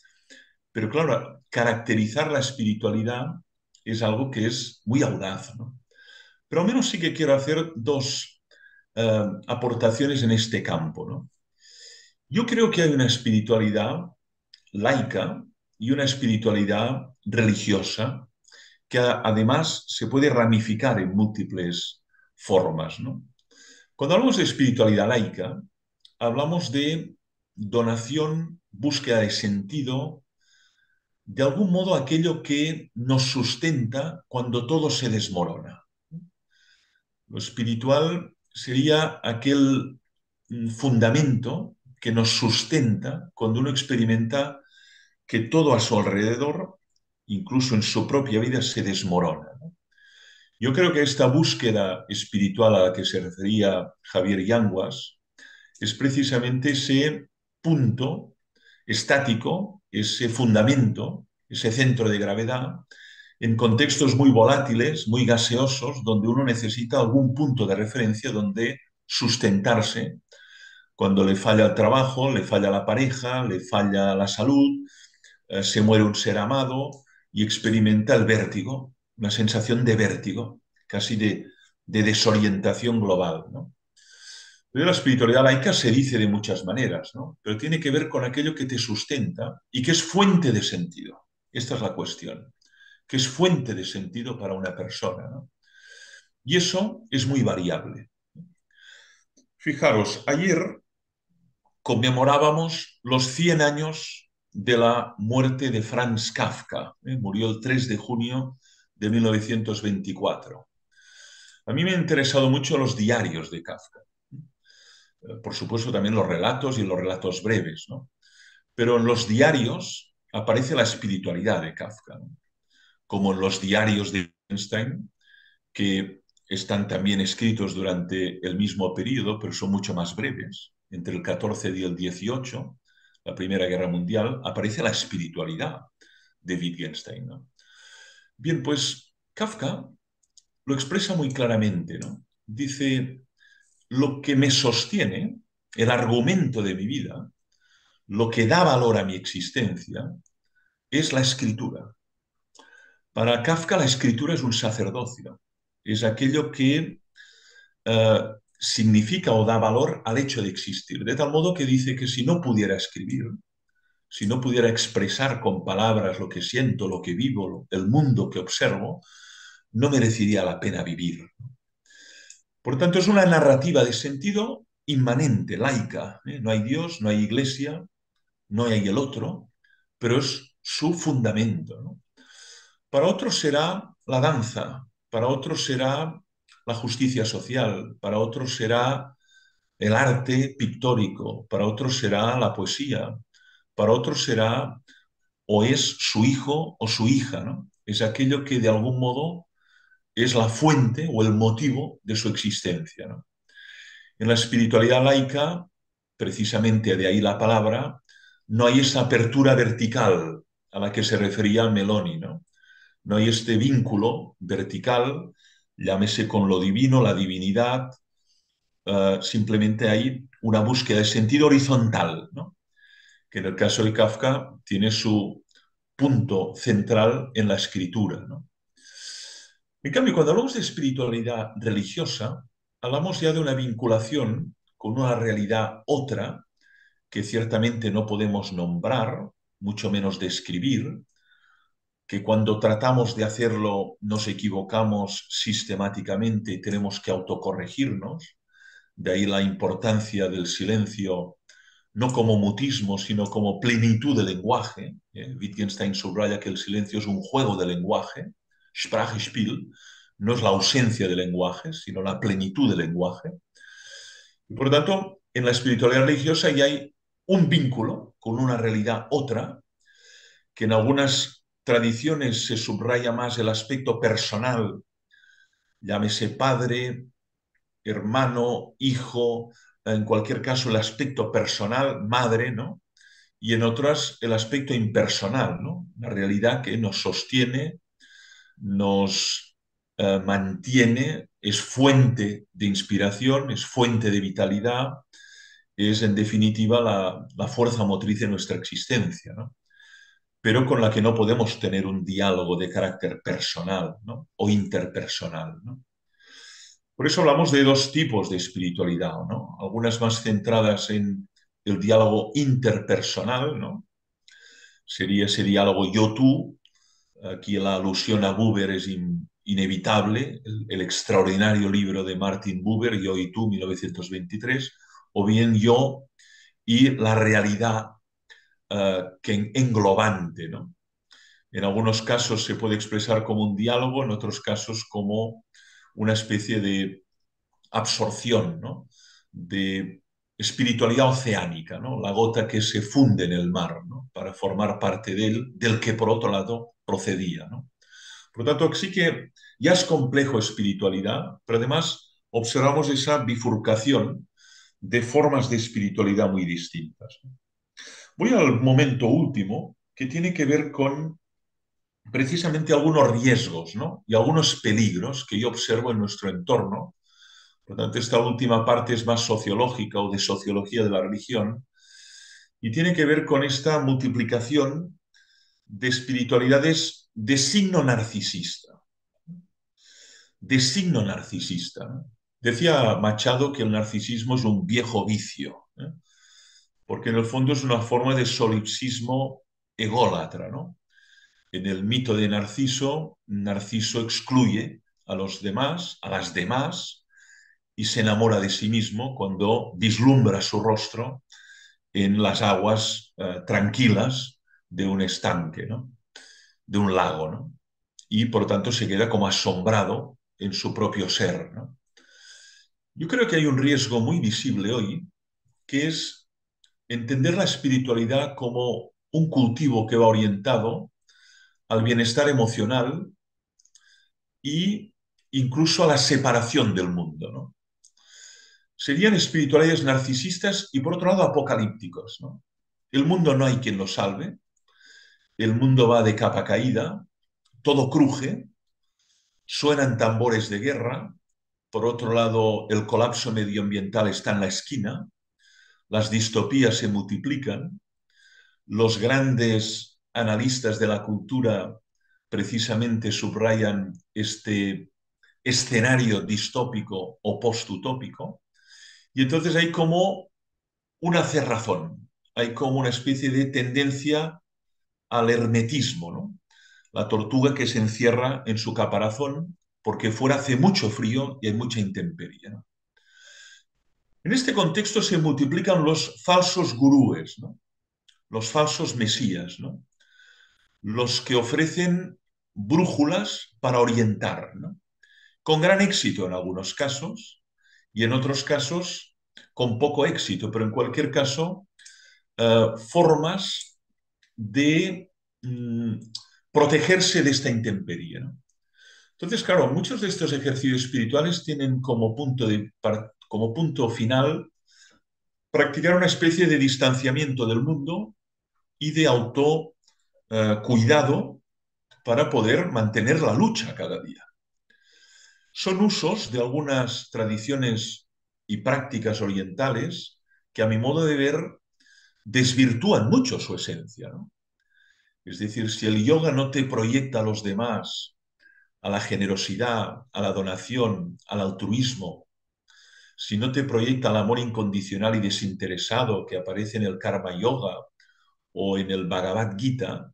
Pero claro, caracterizar la espiritualidad es algo que es muy audaz. ¿no? Pero al menos sí que quiero hacer dos eh, aportaciones en este campo. ¿no? Yo creo que hay una espiritualidad laica y una espiritualidad religiosa que además se puede ramificar en múltiples formas. Cuando hablamos de espiritualidad laica, hablamos de donación, búsqueda de sentido, de algún modo aquello que nos sustenta cuando todo se desmorona. Lo espiritual sería aquel mm, fundamento que nos sustenta cuando uno experimenta que todo a su alrededor, incluso en su propia vida, se desmorona. Yo creo que esta búsqueda espiritual a la que se refería Javier Yanguas es precisamente ese punto estático, ese fundamento, ese centro de gravedad, en contextos muy volátiles, muy gaseosos, donde uno necesita algún punto de referencia donde sustentarse cuando le falla el trabajo, le falla la pareja, le falla la salud, eh, se muere un ser amado y experimenta el vértigo, una sensación de vértigo, casi de, desorientación global. la espiritualidad laica se dice de muchas maneras, pero tiene que ver con aquello que te sustenta y que es fuente de sentido. Esta es la cuestión, que es fuente de sentido para una persona. Y eso es muy variable. Fijaros, ayer conmemorábamos los 100 años de la muerte de Franz Kafka. ¿eh? Murió el 3 de junio de 1924. A mí me han interesado mucho los diarios de Kafka. ¿eh? Eh, por supuesto, también los relatos y los relatos breves. Pero en los diarios aparece la espiritualidad de Kafka, como en los diarios de Einstein, que están también escritos durante el mismo periodo, pero son mucho más breves entre el 14 y el 18, la Primera Guerra Mundial, aparece la espiritualidad de Wittgenstein. Bien, pues Kafka lo expresa muy claramente. ¿no? Dice, lo que me sostiene, el argumento de mi vida, lo que da valor a mi existencia, es la escritura. Para Kafka la escritura es un sacerdocio, es aquello que eh, significa o da valor al hecho de existir, de tal modo que dice que si no pudiera escribir, si no pudiera expresar con palabras lo que siento, lo que vivo, el mundo que observo, no merecería la pena vivir. Por tanto, es una narrativa de sentido inmanente, laica. ¿eh? No hay Dios, no hay iglesia, no hay el otro, pero es su fundamento. Para otros será la danza, para otros será la justicia social, para otros será el arte pictórico, para otros será la poesía, para otros será o es su hijo o su hija, ¿no? Es aquello que de algún modo es la fuente o el motivo de su existencia. En la espiritualidad laica, precisamente de ahí la palabra, no hay esa apertura vertical a la que se refería Meloni, ¿no? No hay este vínculo vertical llámese con lo divino, la divinidad, eh, simplemente hay una búsqueda de sentido horizontal, que en el caso de Kafka tiene su punto central en la escritura. En cambio, cuando hablamos de espiritualidad religiosa, hablamos ya de una vinculación con una realidad otra que ciertamente no podemos nombrar, mucho menos describir, que cuando tratamos de hacerlo nos equivocamos sistemáticamente, tenemos que autocorregirnos, de ahí la importancia del silencio, no como mutismo, sino como plenitud de lenguaje. Eh, Wittgenstein subraya que el silencio es un juego de lenguaje, Sprachspiel, no es la ausencia de lenguaje, sino la plenitud de lenguaje. Por lo tanto, en la espiritualidad religiosa ya hay un vínculo con una realidad otra, que en algunas tradiciones se subraya más el aspecto personal, llámese padre, hermano, hijo, en cualquier caso el aspecto personal, madre, ¿no? Y en otras el aspecto impersonal, ¿no? La realidad que nos sostiene, nos eh, mantiene, es fuente de inspiración, es fuente de vitalidad, es en definitiva la, la fuerza motriz de nuestra existencia, ¿no? pero con la que no podemos tener un diálogo de carácter personal o interpersonal. Por eso hablamos de dos tipos de espiritualidad, ¿no? algunas más centradas en el diálogo interpersonal, sería ese diálogo yo-tú, aquí la alusión a Buber es inevitable, el, el, extraordinario libro de Martin Buber, Yo y tú, 1923, o bien yo y la realidad eh, que englobante. ¿no? En algunos casos se puede expresar como un diálogo, en otros casos como una especie de absorción, ¿no? de espiritualidad oceánica, ¿no? la gota que se funde en el mar ¿no? para formar parte del, del que por otro lado procedía. ¿no? Por lo tanto, sí que ya es complejo espiritualidad, pero además observamos esa bifurcación de formas de espiritualidad muy distintas. Voy al momento último, que tiene que ver con precisamente algunos riesgos y algunos peligros que yo observo en nuestro entorno. Por tanto, esta última parte es más sociológica o de sociología de la religión y tiene que ver con esta multiplicación de espiritualidades de signo narcisista. De signo narcisista. Decía Machado que el narcisismo es un viejo vicio. ¿eh? porque en el fondo es una forma de solipsismo ególatra. ¿no? En el mito de Narciso, Narciso excluye a los demás, a las demás, y se enamora de sí mismo cuando vislumbra su rostro en las aguas eh, tranquilas de un estanque, de un lago, y por lo tanto se queda como asombrado en su propio ser. Yo creo que hay un riesgo muy visible hoy, que es entender la espiritualidad como un cultivo que va orientado al bienestar emocional e incluso a la separación del mundo. Serían espiritualidades narcisistas y por otro lado apocalípticos. El mundo no hay quien lo salve, el mundo va de capa caída, todo cruje, suenan tambores de guerra, por otro lado el colapso medioambiental está en la esquina, las distopías se multiplican, los grandes analistas de la cultura precisamente subrayan este escenario distópico o postutópico, y entonces hay como una cerrazón, hay como una especie de tendencia al hermetismo, la tortuga que se encierra en su caparazón porque fuera hace mucho frío y hay mucha intemperie. ¿no? En este contexto se multiplican los falsos gurúes, los falsos mesías, los que ofrecen brújulas para orientar, con gran éxito en algunos casos y en otros casos con poco éxito, pero en cualquier caso, eh, formas de mm, protegerse de esta intemperie. Entonces, claro, muchos de estos ejercicios espirituales tienen como punto de, como punto final, practicar una especie de distanciamiento del mundo y de autocuidado eh, para poder mantener la lucha cada día. Son usos de algunas tradiciones y prácticas orientales que a mi modo de ver desvirtúan mucho su esencia. Es decir, si el yoga no te proyecta a los demás, a la generosidad, a la donación, al altruismo, si no te proyecta el amor incondicional y desinteresado que aparece en el Karma Yoga o en el Bhagavad Gita,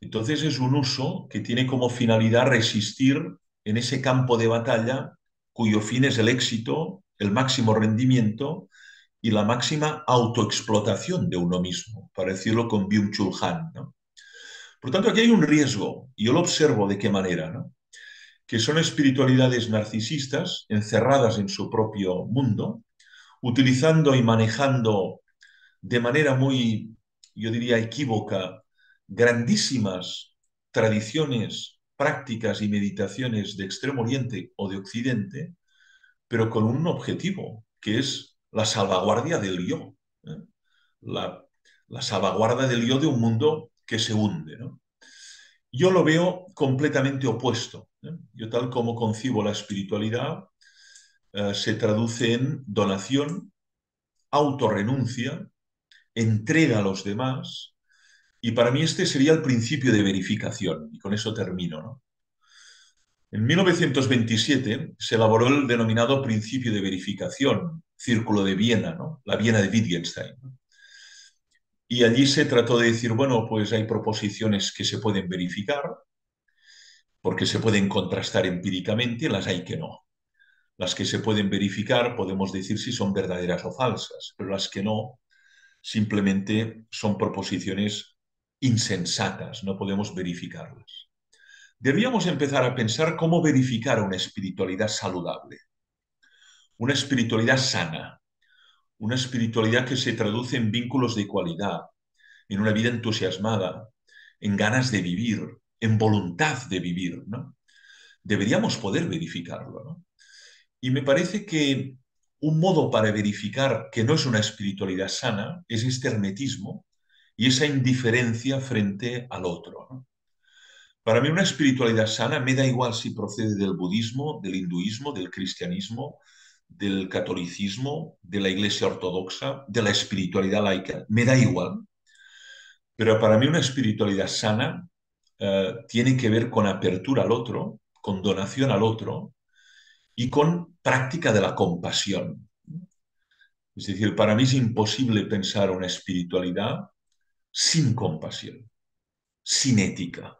entonces es un uso que tiene como finalidad resistir en ese campo de batalla cuyo fin es el éxito, el máximo rendimiento y la máxima autoexplotación de uno mismo, para decirlo con Byung-Chul Han. Por tanto, aquí hay un riesgo, y yo lo observo de qué manera. ¿no? que son espiritualidades narcisistas encerradas en su propio mundo, utilizando y manejando de manera muy, yo diría, equívoca, grandísimas tradiciones, prácticas y meditaciones de Extremo Oriente o de Occidente, pero con un objetivo, que es la salvaguardia del yo, ¿eh? la, salvaguardia salvaguarda del yo de un mundo que se hunde. Yo lo veo completamente opuesto ¿eh? Yo tal como concibo la espiritualidad, eh, se traduce en donación, autorrenuncia, entrega a los demás, y para mí este sería el principio de verificación, y con eso termino. En 1927 se elaboró el denominado principio de verificación, Círculo de Viena, la Viena de Wittgenstein. Y allí se trató de decir, bueno, pues hay proposiciones que se pueden verificar, porque se pueden contrastar empíricamente, las hay que no. Las que se pueden verificar podemos decir si son verdaderas o falsas, pero las que no simplemente son proposiciones insensatas, no podemos verificarlas. Debíamos empezar a pensar cómo verificar una espiritualidad saludable, una espiritualidad sana, una espiritualidad que se traduce en vínculos de cualidad, en una vida entusiasmada, en ganas de vivir, en voluntad de vivir, ¿no? Deberíamos poder verificarlo, ¿no? Y me parece que un modo para verificar que no es una espiritualidad sana es este hermetismo y esa indiferencia frente al otro. Para mí una espiritualidad sana me da igual si procede del budismo, del hinduismo, del cristianismo, del catolicismo, de la iglesia ortodoxa, de la espiritualidad laica, me da igual. Pero para mí una espiritualidad sana eh, tiene que ver con apertura al otro, con donación al otro y con práctica de la compasión. Es decir, para mí es imposible pensar una espiritualidad sin compasión, sin ética,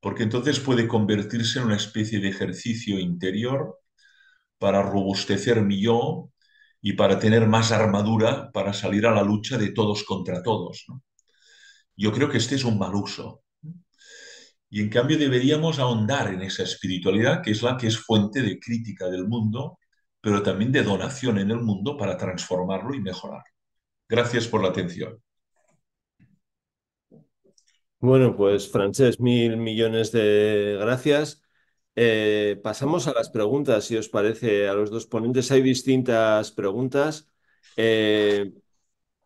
porque entonces puede convertirse en una especie de ejercicio interior para robustecer mi yo y para tener más armadura para salir a la lucha de todos contra todos. Yo creo que este es un mal uso y en cambio deberíamos ahondar en esa espiritualidad que es la que es fuente de crítica del mundo, pero también de donación en el mundo para transformarlo y mejorarlo. Gracias por la atención. Bueno, pues Francés, mil millones de gracias. Eh, pasamos a las preguntas, si os parece, a los dos ponentes. Hay distintas preguntas. Eh,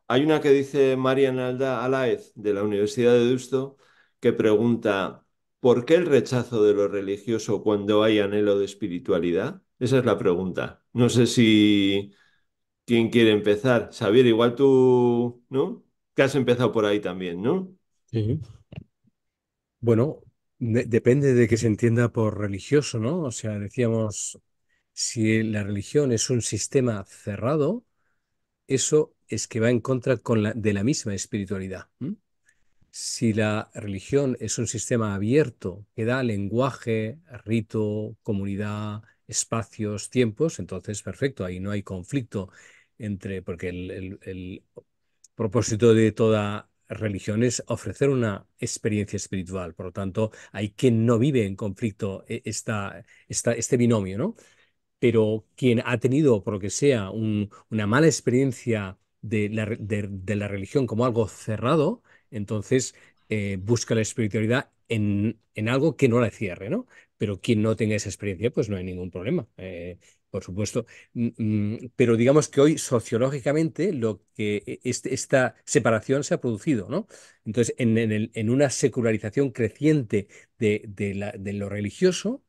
hay una que dice Marian Alda Alaez de la Universidad de Dusto, que pregunta, ¿Por qué el rechazo de lo religioso cuando hay anhelo de espiritualidad? Esa es la pregunta. No sé si quién quiere empezar. Xavier, igual tú, ¿no? Que has empezado por ahí también, ¿no? Sí. Bueno, depende de que se entienda por religioso, ¿no? O sea, decíamos, si la religión es un sistema cerrado, eso es que va en contra con la, de la misma espiritualidad si la religión es un sistema abierto que da lenguaje, rito, comunidad, espacios, tiempos, entonces perfecto, ahí no hay conflicto entre, porque el, propósito de toda religión es ofrecer una experiencia espiritual, por lo tanto, hay quien no vive en conflicto eh, esta, este binomio, ¿no? Pero quien ha tenido, por lo que sea, una mala experiencia de la religión como algo cerrado, entonces, eh, busca la espiritualidad en, algo que no la cierre, ¿no? Pero quien no tenga esa experiencia, pues no hay ningún problema, eh, por supuesto. Mm, mm, pero digamos que hoy sociológicamente lo que e, este, esta separación se ha producido, ¿no? Entonces, en, una secularización creciente de, de lo religioso,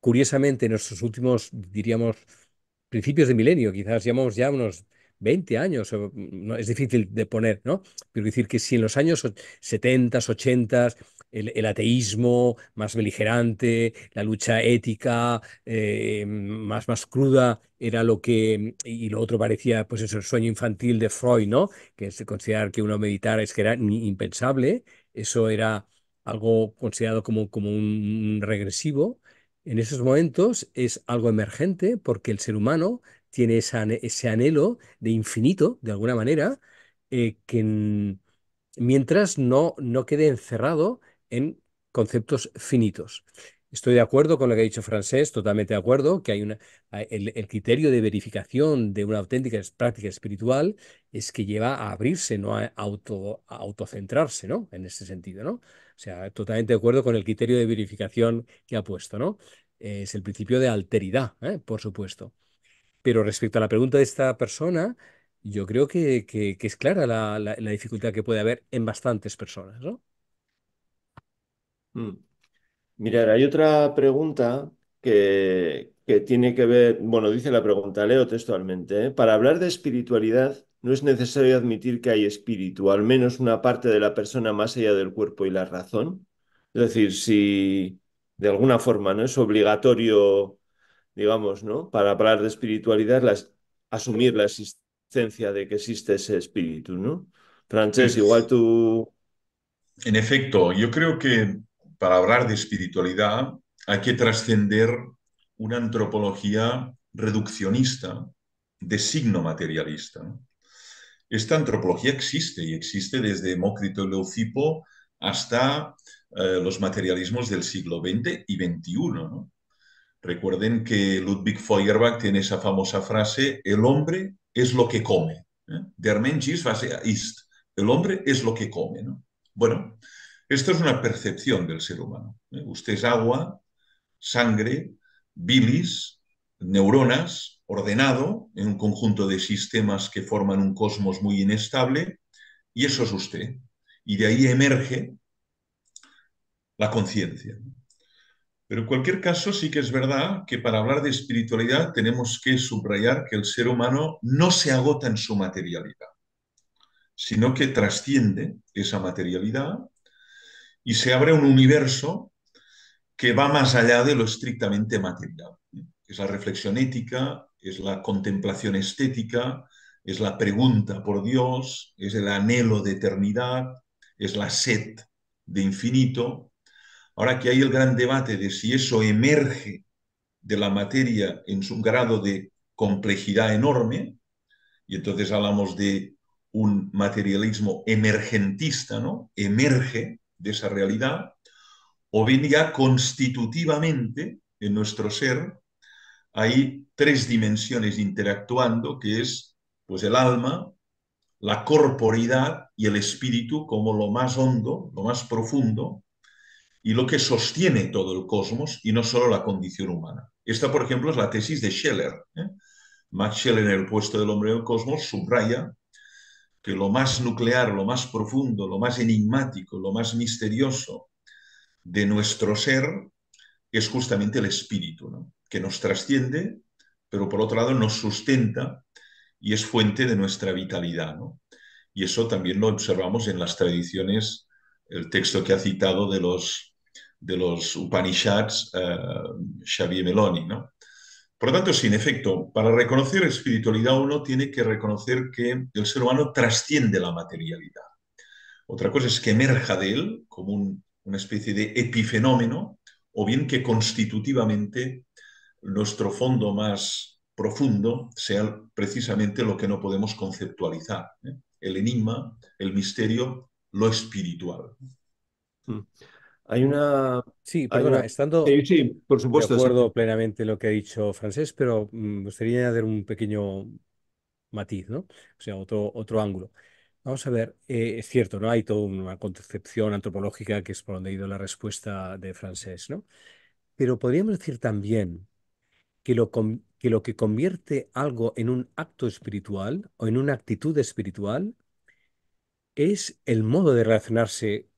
curiosamente, en nuestros últimos, diríamos, principios de milenio, quizás llamamos ya unos 20 años, mm, es difícil de poner, ¿no? Pero decir que si en los años 70, 80, el, ateísmo más beligerante, la lucha ética eh, más, más cruda era lo que, y lo otro parecía, pues eso, el sueño infantil de Freud, ¿no? Que es considerar que uno meditar es que era impensable, eso era algo considerado como, como un regresivo, en esos momentos es algo emergente porque el ser humano tiene ese anhelo de infinito, de alguna manera, eh, que mientras no, no quede encerrado en conceptos finitos. Estoy de acuerdo con lo que ha dicho Francés, totalmente de acuerdo, que hay una, el, criterio de verificación de una auténtica práctica espiritual es que lleva a abrirse, no a, auto, autocentrarse, ¿no? En ese sentido, ¿no? O sea, totalmente de acuerdo con el criterio de verificación que ha puesto, ¿no? Es el principio de alteridad, ¿eh? por supuesto. Pero respecto a la pregunta de esta persona, yo creo que, es clara la, dificultad que puede haber en bastantes personas, ¿no? Mm. Mirar, hay otra pregunta que, tiene que ver, bueno, dice la pregunta, leo textualmente, ¿eh? para hablar de espiritualidad no es necesario admitir que hay espíritu, al menos una parte de la persona más allá del cuerpo y la razón. Es decir, si de alguna forma no es obligatorio digamos, ¿no? Para hablar de espiritualidad, las, asumir la existencia de que existe ese espíritu, ¿no? Francés, igual tú... En efecto, yo creo que para hablar de espiritualidad hay que trascender una antropología reduccionista de signo materialista. Esta antropología existe y existe desde demócrito y Leucipo hasta eh, los materialismos del siglo XX y XXI. ¿no? Recuerden que Ludwig Feuerbach tiene esa famosa frase, el hombre es lo que come. ¿eh? Der Mensch ist, El hombre es lo que come. Bueno, esto es una percepción del ser humano. ¿eh? Usted es agua, sangre, bilis, neuronas, ordenado en un conjunto de sistemas que forman un cosmos muy inestable, y eso es usted. Y de ahí emerge la conciencia. Pero en cualquier caso, sí que es verdad que para hablar de espiritualidad tenemos que subrayar que el ser humano no se agota en su materialidad, sino que trasciende esa materialidad y se abre un universo que va más allá de lo estrictamente material. Es la reflexión ética, es la contemplación estética, es la pregunta por Dios, es el anhelo de eternidad, es la sed de infinito, Ahora que hay el gran debate de si eso emerge de la materia en su grado de complejidad enorme, y entonces hablamos de un materialismo emergentista, ¿no? Emerge de esa realidad, o bien ya constitutivamente en nuestro ser hay tres dimensiones interactuando, que es pues el alma, la corporidad y el espíritu como lo más hondo, lo más profundo, y lo que sostiene todo el cosmos y no solo la condición humana. Esta, por ejemplo, es la tesis de Scheller. ¿eh? Max Scheller, en el puesto del hombre del cosmos, subraya que lo más nuclear, lo más profundo, lo más enigmático, lo más misterioso de nuestro ser es justamente el espíritu, que nos trasciende, pero por otro lado nos sustenta y es fuente de nuestra vitalidad. Y eso también lo observamos en las tradiciones el texto que ha citado de los de los Upanishads, eh, Xavier Meloni. ¿no? Por lo tanto, sí, en efecto, para reconocer espiritualidad uno tiene que reconocer que el ser humano trasciende la materialidad. Otra cosa es que emerja de él como una especie de epifenómeno, o bien que constitutivamente nuestro fondo más profundo sea precisamente lo que no podemos conceptualizar, ¿eh? el enigma, el misterio, lo espiritual. Mm. Hay una. Sí, perdona, estando. Sí, por supuesto. De acuerdo plenamente lo que ha dicho Francés, pero mm, me gustaría añadir un pequeño matiz, ¿no? O sea, otro, otro ángulo. Vamos a ver, eh, es cierto, ¿no? Hay toda una concepción antropológica que es por donde ha ido la respuesta de Francés, ¿no? Pero podríamos decir también que lo, que lo que convierte algo en un acto espiritual o en una actitud espiritual es el modo de relacionarse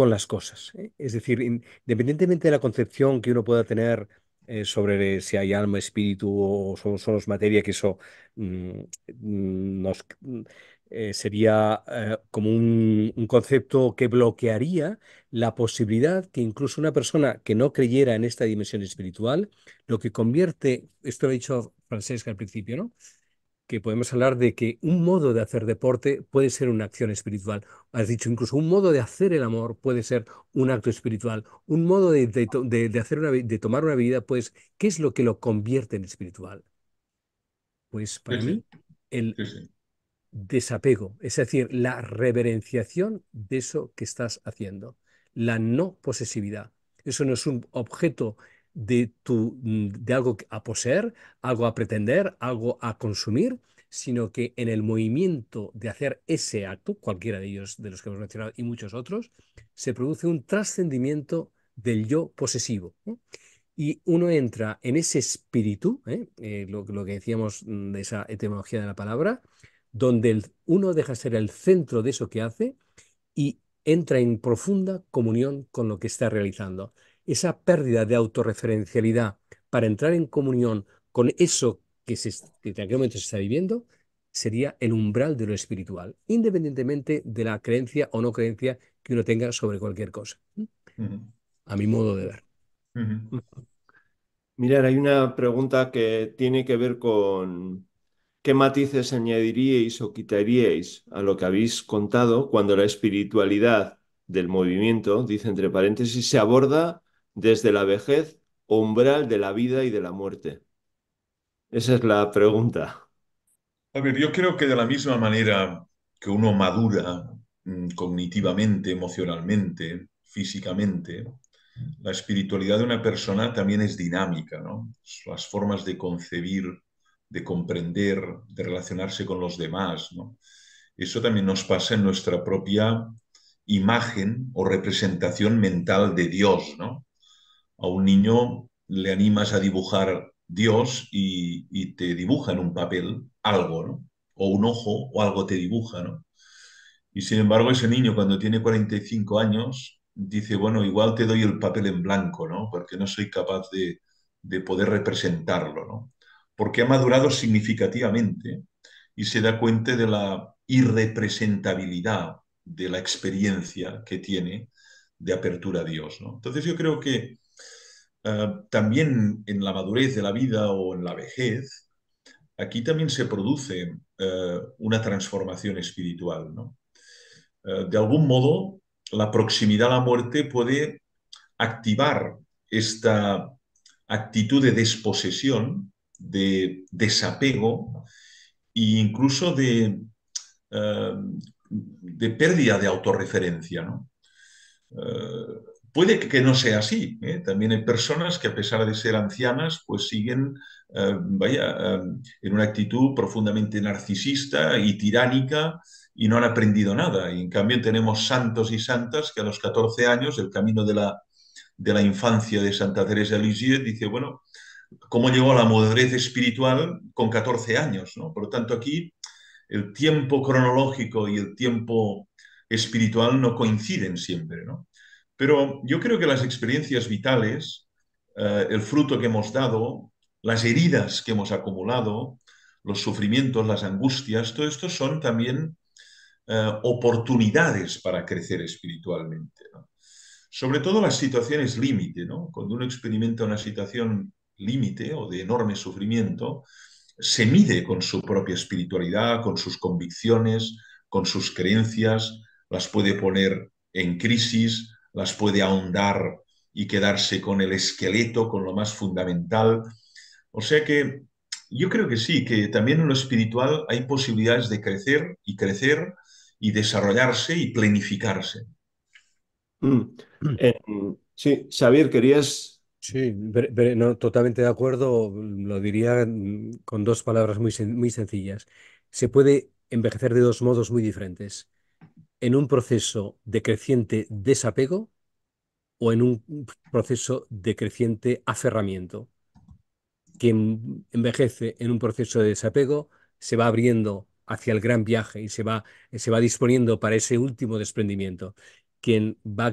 con las cosas. ¿eh? Es decir, independientemente de la concepción que uno pueda tener eh, sobre si hay alma, espíritu o son, somos materia, que eso mm, mm, nos, mm, eh, sería como un, un, concepto que bloquearía la posibilidad que incluso una persona que no creyera en esta dimensión espiritual, lo que convierte, esto lo ha dicho Francesca al principio, ¿no? que podemos hablar de que un modo de hacer deporte puede ser una acción espiritual. Has dicho incluso un modo de hacer el amor puede ser un acto espiritual. Un modo de, hacer una, de tomar una bebida, pues, ¿qué es lo que lo convierte en espiritual? Pues para mí, el desapego, es decir, la reverenciación de eso que estás haciendo, la no posesividad. Eso no es un objeto de, tu, mm, de algo a poseer, algo a pretender, algo a consumir, sino que en el movimiento de hacer ese acto, cualquiera de ellos de los que hemos mencionado y muchos otros, se produce un trascendimiento del yo posesivo. Y uno entra en ese espíritu, ¿eh? Eh, lo, lo, que decíamos mm, de esa etimología de la palabra, donde el, uno deja ser el centro de eso que hace y entra en profunda comunión con lo que está realizando esa pérdida de autorreferencialidad para entrar en comunión con eso que, en aquel momento se está viviendo, sería el umbral de lo espiritual, independientemente de la creencia o no creencia que uno tenga sobre cualquier cosa. A mi modo de ver. Mirar, hay una pregunta que tiene que ver con qué matices añadiríais o quitaríais a lo que habéis contado cuando la espiritualidad del movimiento, dice entre paréntesis, se aborda desde la vejez, umbral de la vida y de la muerte? Esa es la pregunta. A ver, yo creo que de la misma manera que uno madura mm, cognitivamente, emocionalmente, físicamente, la espiritualidad de una persona también es dinámica, ¿no? Las formas de concebir, de comprender, de relacionarse con los demás, ¿no? Eso también nos pasa en nuestra propia imagen o representación mental de Dios, ¿no? a un niño le animas a dibujar Dios y, te dibuja en un papel algo, ¿no? O un ojo o algo te dibuja, ¿no? Y sin embargo, ese niño cuando tiene 45 años dice, bueno, igual te doy el papel en blanco, ¿no? Porque no soy capaz de, de poder representarlo, ¿no? Porque ha madurado significativamente y se da cuenta de la irrepresentabilidad de la experiencia que tiene de apertura a Dios. ¿no? Entonces yo creo que Ah, también en la madurez de la vida o en la vejez, aquí también se produce eh, una transformación espiritual. Eh, de algún modo, la proximidad a la muerte puede activar esta actitud de desposesión, de desapego e incluso de, eh, de pérdida de autorreferencia puede que no sea así. ¿eh? También hay personas que a pesar de ser ancianas, pues siguen eh, vaya, eh, en una actitud profundamente narcisista y tiránica y no han aprendido nada. Y en cambio tenemos santos y santas que a los 14 años, el camino de la, de la infancia de Santa Teresa de Lisieux dice, bueno, ¿cómo llegó a la madurez espiritual con 14 años? ¿no? Por lo tanto, aquí el tiempo cronológico y el tiempo espiritual no coinciden siempre, ¿no? Pero yo creo que las experiencias vitales, eh, el fruto que hemos dado, las heridas que hemos acumulado, los sufrimientos, las angustias, todo esto son también eh, oportunidades para crecer espiritualmente. Sobre todo las situaciones límite, Cuando uno experimenta una situación límite o de enorme sufrimiento, se mide con su propia espiritualidad, con sus convicciones, con sus creencias, las puede poner en crisis, las puede ahondar y quedarse con el esqueleto, con lo más fundamental. O sea que yo creo que sí, que también en lo espiritual hay posibilidades de crecer y crecer y desarrollarse y planificarse. Mm. Mm. Eh, sí, Xavier, querías... Sí, no, totalmente de acuerdo, lo diría mm, con dos palabras muy, muy sencillas. Se puede envejecer de dos modos muy diferentes en un proceso de creciente desapego o en un proceso de creciente aferramiento. Quien envejece en un proceso de desapego se va abriendo hacia el gran viaje y se va, se va disponiendo para ese último desprendimiento. Quien va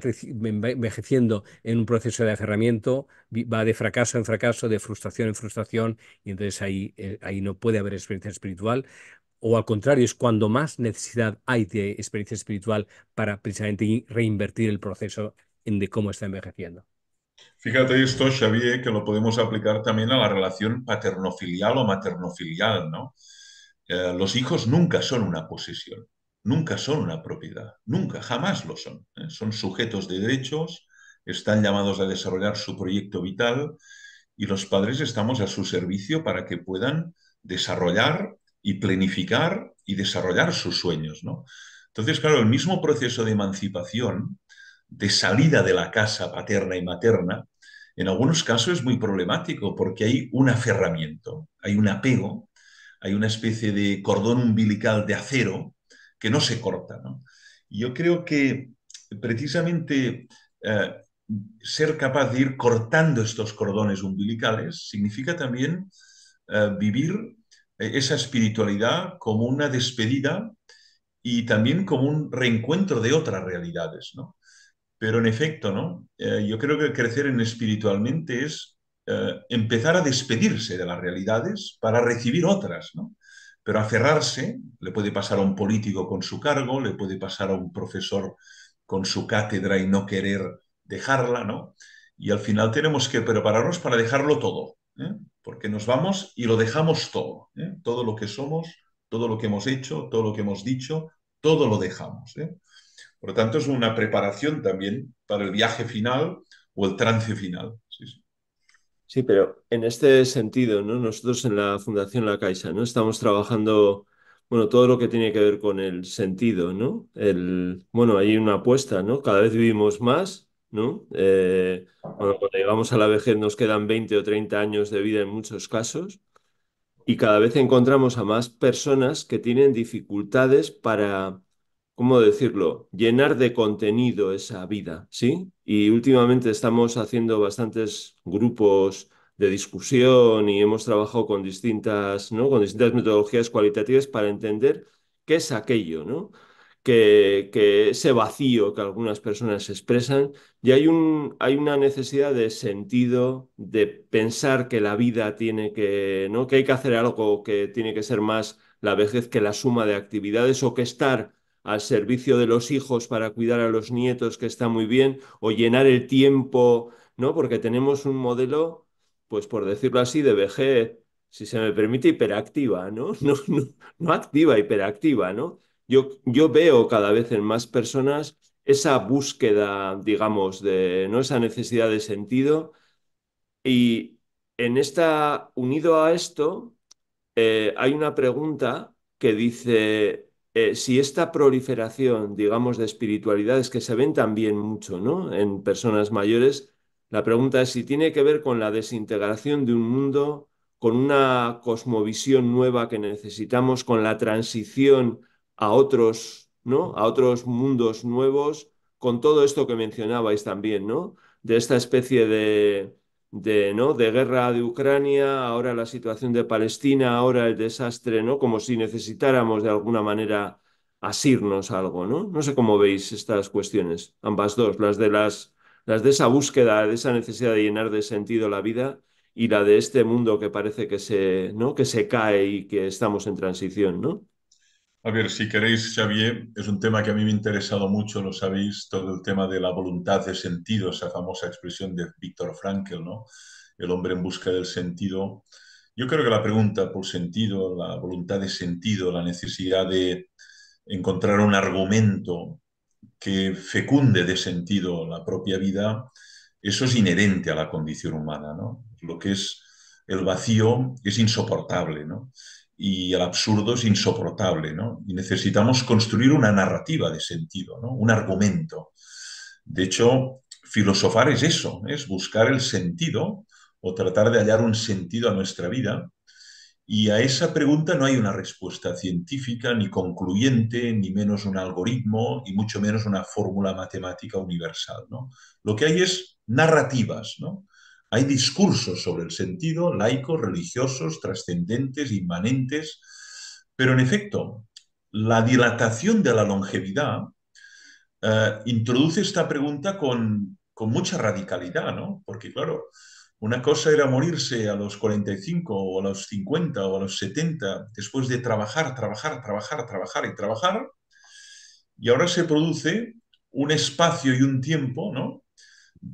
envejeciendo en un proceso de aferramiento va de fracaso en fracaso, de frustración en frustración, y entonces ahí, eh, ahí no puede haber experiencia espiritual o al contrario, es cuando más necesidad hay de experiencia espiritual para precisamente reinvertir el proceso en de cómo está envejeciendo. Fíjate esto, Xavier, eh, que lo podemos aplicar también a la relación paternofilial o maternofilial, ¿no? Eh, los hijos nunca son una posesión, nunca son una propiedad, nunca, jamás lo son. ¿eh? Son sujetos de derechos, están llamados a desarrollar su proyecto vital y los padres estamos a su servicio para que puedan desarrollar y planificar y desarrollar sus sueños, ¿no? Entonces, claro, el mismo proceso de emancipación, de salida de la casa paterna y materna, en algunos casos es muy problemático porque hay un aferramiento, hay un apego, hay una especie de cordón umbilical de acero que no se corta. ¿no? Yo creo que precisamente eh, ser capaz de ir cortando estos cordones umbilicales significa también eh, vivir e-, esa espiritualidad como una despedida y también como un reencuentro de otras realidades, ¿no? Pero en efecto, ¿no? Eh, yo creo que crecer en espiritualmente es eh, empezar a despedirse de las realidades para recibir otras, ¿no? Pero aferrarse, le puede pasar a un político con su cargo, le puede pasar a un profesor con su cátedra y no querer dejarla, ¿no? Y al final tenemos que prepararnos para dejarlo todo, ¿eh? porque nos vamos y lo dejamos todo, ¿eh? todo lo que somos, todo lo que hemos hecho, todo lo que hemos dicho, todo lo dejamos. ¿eh? Por lo tanto, es una preparación también para el viaje final o el trance final. Sí, pero en este sentido, ¿no? nosotros en la Fundación La Caixa ¿no? estamos trabajando bueno, todo lo que tiene que ver con el sentido, ¿no? El, bueno, hay una apuesta, ¿no? Cada vez vivimos más, ¿no? Eh, cuando, llegamos a la vejez nos quedan 20 o 30 años de vida en muchos casos y cada vez encontramos a más personas que tienen dificultades para, ¿cómo decirlo?, llenar de contenido esa vida, ¿sí? Y últimamente estamos haciendo bastantes grupos de discusión y hemos trabajado con distintas, ¿no? con distintas metodologías cualitativas para entender qué es aquello, ¿no? que, ese vacío que algunas personas expresan y hay, un, hay una necesidad de sentido, de pensar que la vida tiene que, ¿no? que hay que hacer algo que tiene que ser más la vejez que la suma de actividades o que estar al servicio de los hijos para cuidar a los nietos, que está muy bien, o llenar el tiempo, ¿no? Porque tenemos un modelo, pues por decirlo así, de vejez, si se me permite, hiperactiva, ¿no? No, no, no activa, hiperactiva, ¿no? yo, veo cada vez en más personas esa búsqueda, digamos, de ¿no? esa necesidad de sentido. Y en esta, unido a esto, eh, hay una pregunta que dice eh, si esta proliferación, digamos, de espiritualidades que se ven también mucho ¿no? en personas mayores, la pregunta es si tiene que ver con la desintegración de un mundo, con una cosmovisión nueva que necesitamos, con la transición a otros, ¿no? A otros mundos nuevos con todo esto que mencionabais también, ¿no? De esta especie de, de, ¿no? de guerra de Ucrania, ahora la situación de Palestina, ahora el desastre, ¿no? Como si necesitáramos de alguna manera asirnos algo, ¿no? No sé cómo veis estas cuestiones, ambas dos, las de las las de esa búsqueda, de esa necesidad de llenar de sentido la vida y la de este mundo que parece que se, ¿no? que se cae y que estamos en transición, ¿no? A ver, si queréis, Xavier, es un tema que a mí me ha interesado mucho, lo sabéis, todo el tema de la voluntad de sentido, esa famosa expresión de Víctor Frankl, ¿no? El hombre en busca del sentido. Yo creo que la pregunta por sentido, la voluntad de sentido, la necesidad de encontrar un argumento que fecunde de sentido la propia vida, eso es inherente a la condición humana, ¿no? Lo que es el vacío es insoportable, ¿no? y el absurdo es insoportable, ¿no? Y necesitamos construir una narrativa de sentido, ¿no? Un argumento. De hecho, filosofar es eso, es buscar el sentido o tratar de hallar un sentido a nuestra vida. Y a esa pregunta no hay una respuesta científica, ni concluyente, ni menos un algoritmo, y mucho menos una fórmula matemática universal. ¿no? Lo que hay es narrativas, ¿no? Hay discursos sobre el sentido, laicos, religiosos, trascendentes, inmanentes, pero en efecto, la dilatación de la longevidad eh, introduce esta pregunta con, con mucha radicalidad, ¿no? Porque claro, una cosa era morirse a los 45 o a los 50 o a los 70 después de trabajar, trabajar, trabajar, trabajar y trabajar. Y ahora se produce un espacio y un tiempo, ¿no?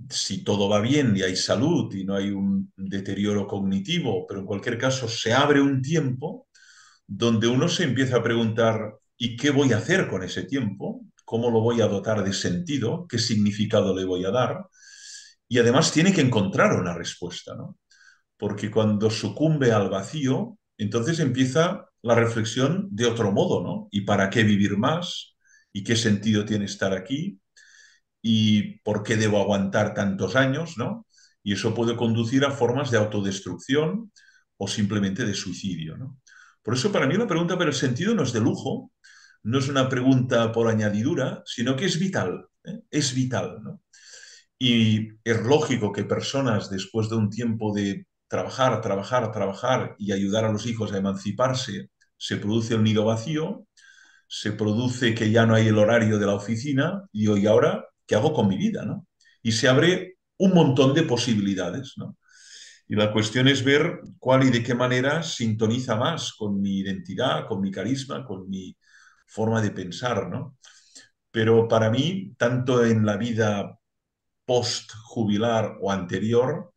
si todo va bien y hay salud y no hay un deterioro cognitivo, pero en cualquier caso se abre un tiempo donde uno se empieza a preguntar, ¿y qué voy a hacer con ese tiempo? ¿Cómo lo voy a dotar de sentido? ¿Qué significado le voy a dar? Y además tiene que encontrar una respuesta, ¿no? Porque cuando sucumbe al vacío, entonces empieza la reflexión de otro modo, ¿no? ¿Y para qué vivir más? ¿Y qué sentido tiene estar aquí? y por qué debo aguantar tantos años, ¿no? Y eso puede conducir a formas de autodestrucción o simplemente de suicidio, ¿no? Por eso para mí la pregunta pero el sentido no es de lujo, no es una pregunta por añadidura, sino que es vital, ¿eh? es vital, Y es lógico que personas después de un tiempo de trabajar, trabajar, trabajar y ayudar a los hijos a emanciparse, se produce el nido vacío, se produce que ya no hay el horario de la oficina y hoy ahora ¿qué hago con mi vida? ¿no? Y se abre un montón de posibilidades. ¿no? Y la cuestión es ver cuál y de qué manera sintoniza más con mi identidad, con mi carisma, con mi forma de pensar. ¿no? Pero para mí, tanto en la vida post jubilar o anterior,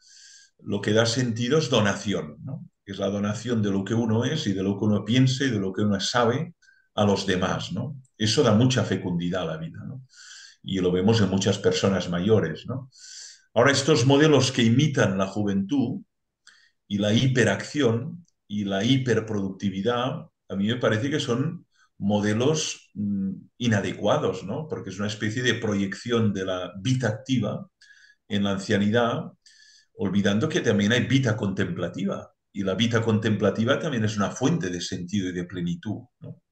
lo que da sentido es donación, ¿no? es la donación de lo que uno es y de lo que uno piensa y de lo que uno sabe a los demás. ¿no? Eso da mucha fecundidad a la vida. ¿no? y lo vemos en muchas personas mayores. ¿no? Ahora, estos modelos que imitan la juventud y la hiperacción y la hiperproductividad, a mí me parece que son modelos mm, inadecuados, ¿no? porque es una especie de proyección de la vida activa en la ancianidad, olvidando que también hay vida contemplativa, y la vida contemplativa también es una fuente de sentido y de plenitud. ¿no?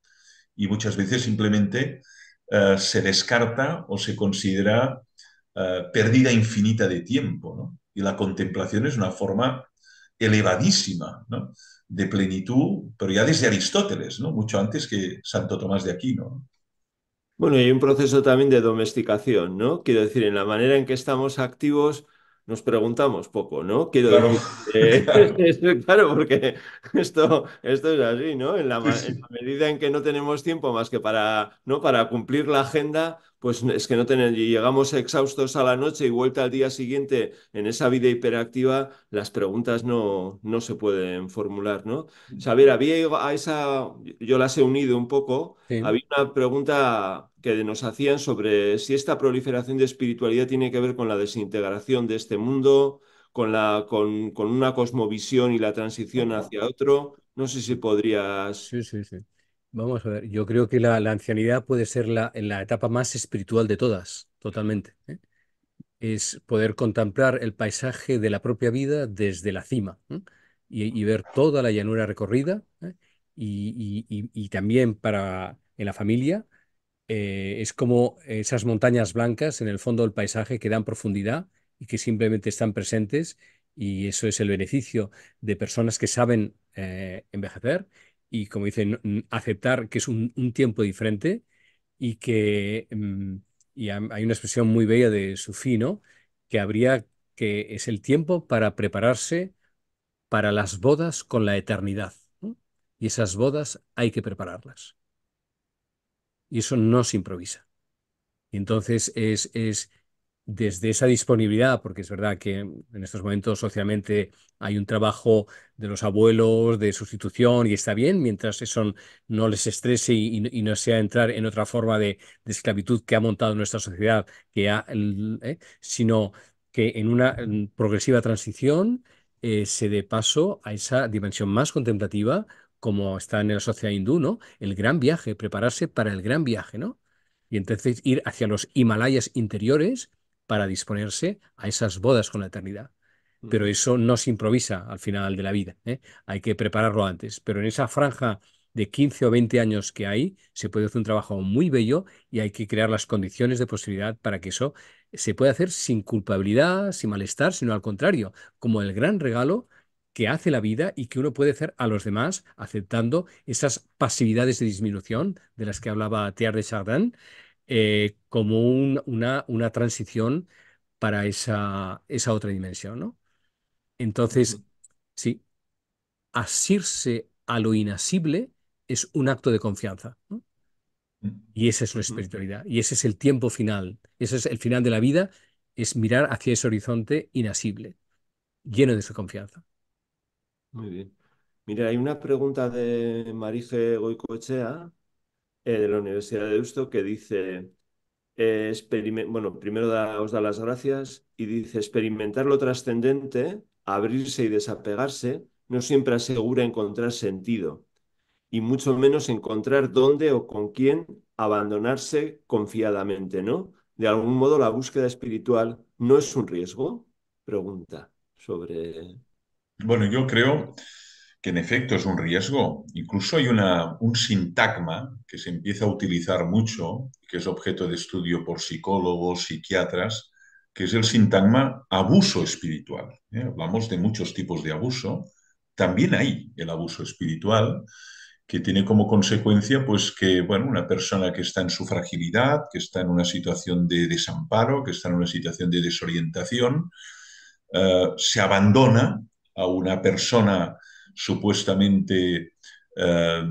Y muchas veces simplemente eh, se descarta o se considera eh, pérdida infinita de tiempo. Y la contemplación es una forma elevadísima de plenitud, pero ya desde Aristóteles, ¿no? mucho antes que Santo Tomás de Aquino. Bueno, y hay un proceso también de domesticación, ¿no? Quiero decir, en la manera en que estamos activos, nos preguntamos poco, ¿no? Quiero claro, claro. porque esto, esto es así, ¿no? En la, en la, medida en que no tenemos tiempo más que para, ¿no? para cumplir la agenda, pues es que no tenemos, llegamos exhaustos a la noche y vuelta al día siguiente en esa vida hiperactiva, las preguntas no, no se pueden formular, ¿no? Mm. Saber, a había a esa, yo las he unido un poco, había una pregunta que nos hacían sobre si esta proliferación de espiritualidad tiene que ver con la desintegración de este mundo, con, la, con, con una cosmovisión y la transición hacia otro. No sé si podrías sí, sí, sí. Vamos a ver, yo creo que la, la ancianidad puede ser la, la, etapa más espiritual de todas, totalmente. ¿eh? Es poder contemplar el paisaje de la propia vida desde la cima ¿eh? y, y, ver toda la llanura recorrida ¿eh? y, y, y, también para en la familia es como esas montañas blancas en el fondo del paisaje que dan profundidad y que simplemente están presentes y eso es el beneficio de personas que saben envejecer y, como dicen, aceptar que es un, tiempo diferente y que mm, y hay una expresión muy bella de Sufí, Que habría que es el tiempo para prepararse para las bodas con la eternidad. Y esas bodas hay que prepararlas. Y eso no se improvisa. entonces es, es desde esa disponibilidad, porque es verdad que en estos momentos socialmente hay un trabajo de los abuelos, de sustitución, y está bien, mientras eso no les estrese y, no sea entrar en otra forma de, esclavitud que ha montado nuestra sociedad, que ¿eh? sino que en una progresiva transición eh, se dé paso a esa dimensión más contemplativa, como está en la sociedad hindú, El gran viaje, prepararse para el gran viaje, ¿no? Y entonces ir hacia los Himalayas interiores, para disponerse a esas bodas con la eternidad. Mm. Pero eso no se improvisa al final de la vida, ¿eh? hay que prepararlo antes. Pero en esa franja de 15 o 20 años que hay, se puede hacer un trabajo muy bello y hay que crear las condiciones de posibilidad para que eso se pueda hacer sin culpabilidad, sin malestar, sino al contrario, como el gran regalo que hace la vida y que uno puede hacer a los demás aceptando esas pasividades de disminución de las que hablaba Thierry de Chardin, eh, como una, una transición para esa, esa otra dimensión, ¿no? Entonces, sí, asirse a lo inasible es un acto de confianza. Y esa es la espiritualidad, y ese es el tiempo final, ese es el final de la vida, es mirar hacia ese horizonte inasible, lleno de su confianza. Muy bien. Mira, hay una pregunta de Marice Goicoechea eh, de la Universidad de Deusto que dice, eh, bueno, primero os da las gracias y dice, experimentar lo trascendente, abrirse y desapegarse, no siempre asegura encontrar sentido y mucho menos encontrar dónde o con quién abandonarse confiadamente, ¿no? De algún modo la búsqueda espiritual no es un riesgo, pregunta sobre... Bueno, yo creo que en efecto es un riesgo. Incluso hay una, un sintagma que se empieza a utilizar mucho, que es objeto de estudio por psicólogos, psiquiatras, que es el sintagma abuso espiritual. ¿eh? Hablamos de muchos tipos de abuso. También hay el abuso espiritual, que tiene como consecuencia pues, que bueno, una persona que está en su fragilidad, que está en una situación de desamparo, que está en una situación de desorientación, eh, se abandona a una persona supuestamente eh,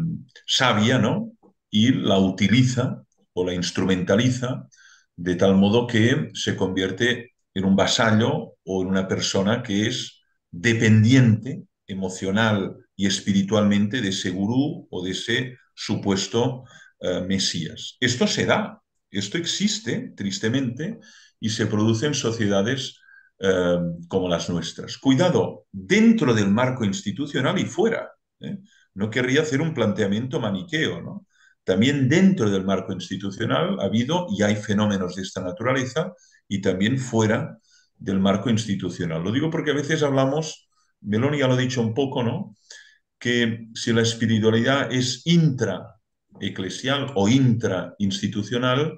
sabia, ¿no? Y la utiliza o la instrumentaliza de tal modo que se convierte en un vasallo o en una persona que es dependiente emocional y espiritualmente de ese gurú o de ese supuesto eh, Mesías. Esto se da, esto existe, tristemente, y se produce en sociedades eh, como las nuestras. Cuidado, dentro del marco institucional y fuera. ¿eh? No querría hacer un planteamiento maniqueo, También dentro del marco institucional ha habido y hay fenómenos de esta naturaleza y también fuera del marco institucional. Lo digo porque a veces hablamos, Meloni ya lo ha dicho un poco, ¿no? Que si la espiritualidad es intra eclesial o intra institucional,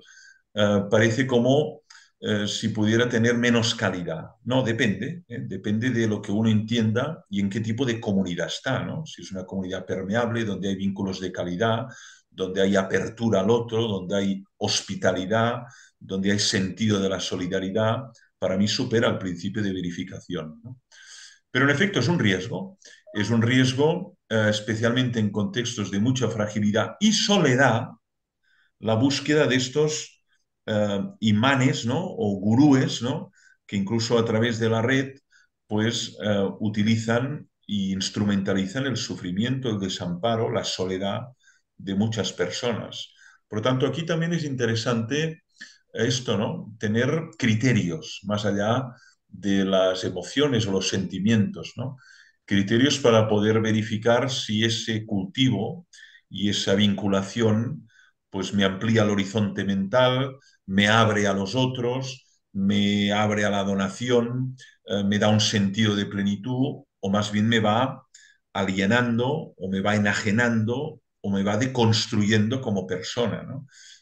eh, parece como eh, si pudiera tener menos calidad. No, depende, ¿eh? depende de lo que uno entienda y en qué tipo de comunidad está, ¿no? Si es una comunidad permeable, donde hay vínculos de calidad, donde hay apertura al otro, donde hay hospitalidad, donde hay sentido de la solidaridad, para mí supera el principio de verificación. Pero en efecto es un riesgo, es un riesgo eh, especialmente en contextos de mucha fragilidad y soledad, la búsqueda de estos eh, imanes ¿no? o gurúes ¿no? que incluso a través de la red pues eh, utilizan e instrumentalizan el sufrimiento, el desamparo, la soledad de muchas personas. Por lo tanto, aquí también es interesante esto, ¿no? Tener criterios más allá de las emociones o los sentimientos, ¿no? Criterios para poder verificar si ese cultivo y esa vinculación pues me amplía el horizonte mental, me abre a los otros, me abre a la donación, eh, me da un sentido de plenitud, o más bien me va alienando, o me va enajenando, o me va deconstruyendo como persona.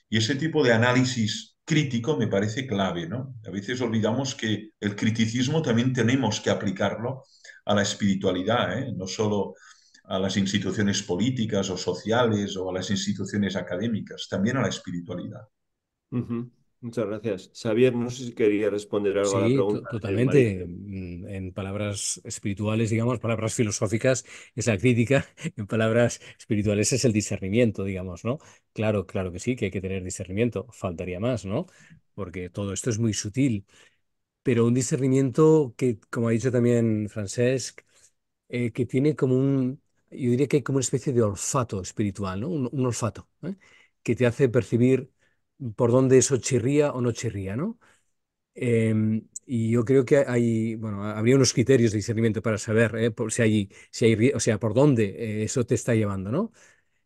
Y ese tipo de análisis crítico me parece clave. ¿no? A veces olvidamos que el criticismo también tenemos que aplicarlo a la espiritualidad, ¿eh? no solo a las instituciones políticas o sociales o a las instituciones académicas, también a la espiritualidad. Muchas gracias. Xavier, no sé si quería responder algo a la pregunta. Totalmente. Mm, en palabras espirituales, digamos, palabras filosóficas es la crítica, en palabras espirituales es el discernimiento, digamos, ¿no? Claro, claro que sí, que hay que tener discernimiento, faltaría más, ¿no? Porque todo esto es muy sutil, pero un discernimiento que, como ha dicho también Francesc, eh, que tiene como un, yo diría que hay como una especie de olfato espiritual, ¿no? Un, olfato, ¿eh? que te hace percibir por dónde eso chirría o no chirría, ¿no? Em, y yo creo que hay, bueno, habría unos criterios de discernimiento para saber ¿eh? por si hay, hay, o sea, por dónde eh, eso te está llevando, ¿no?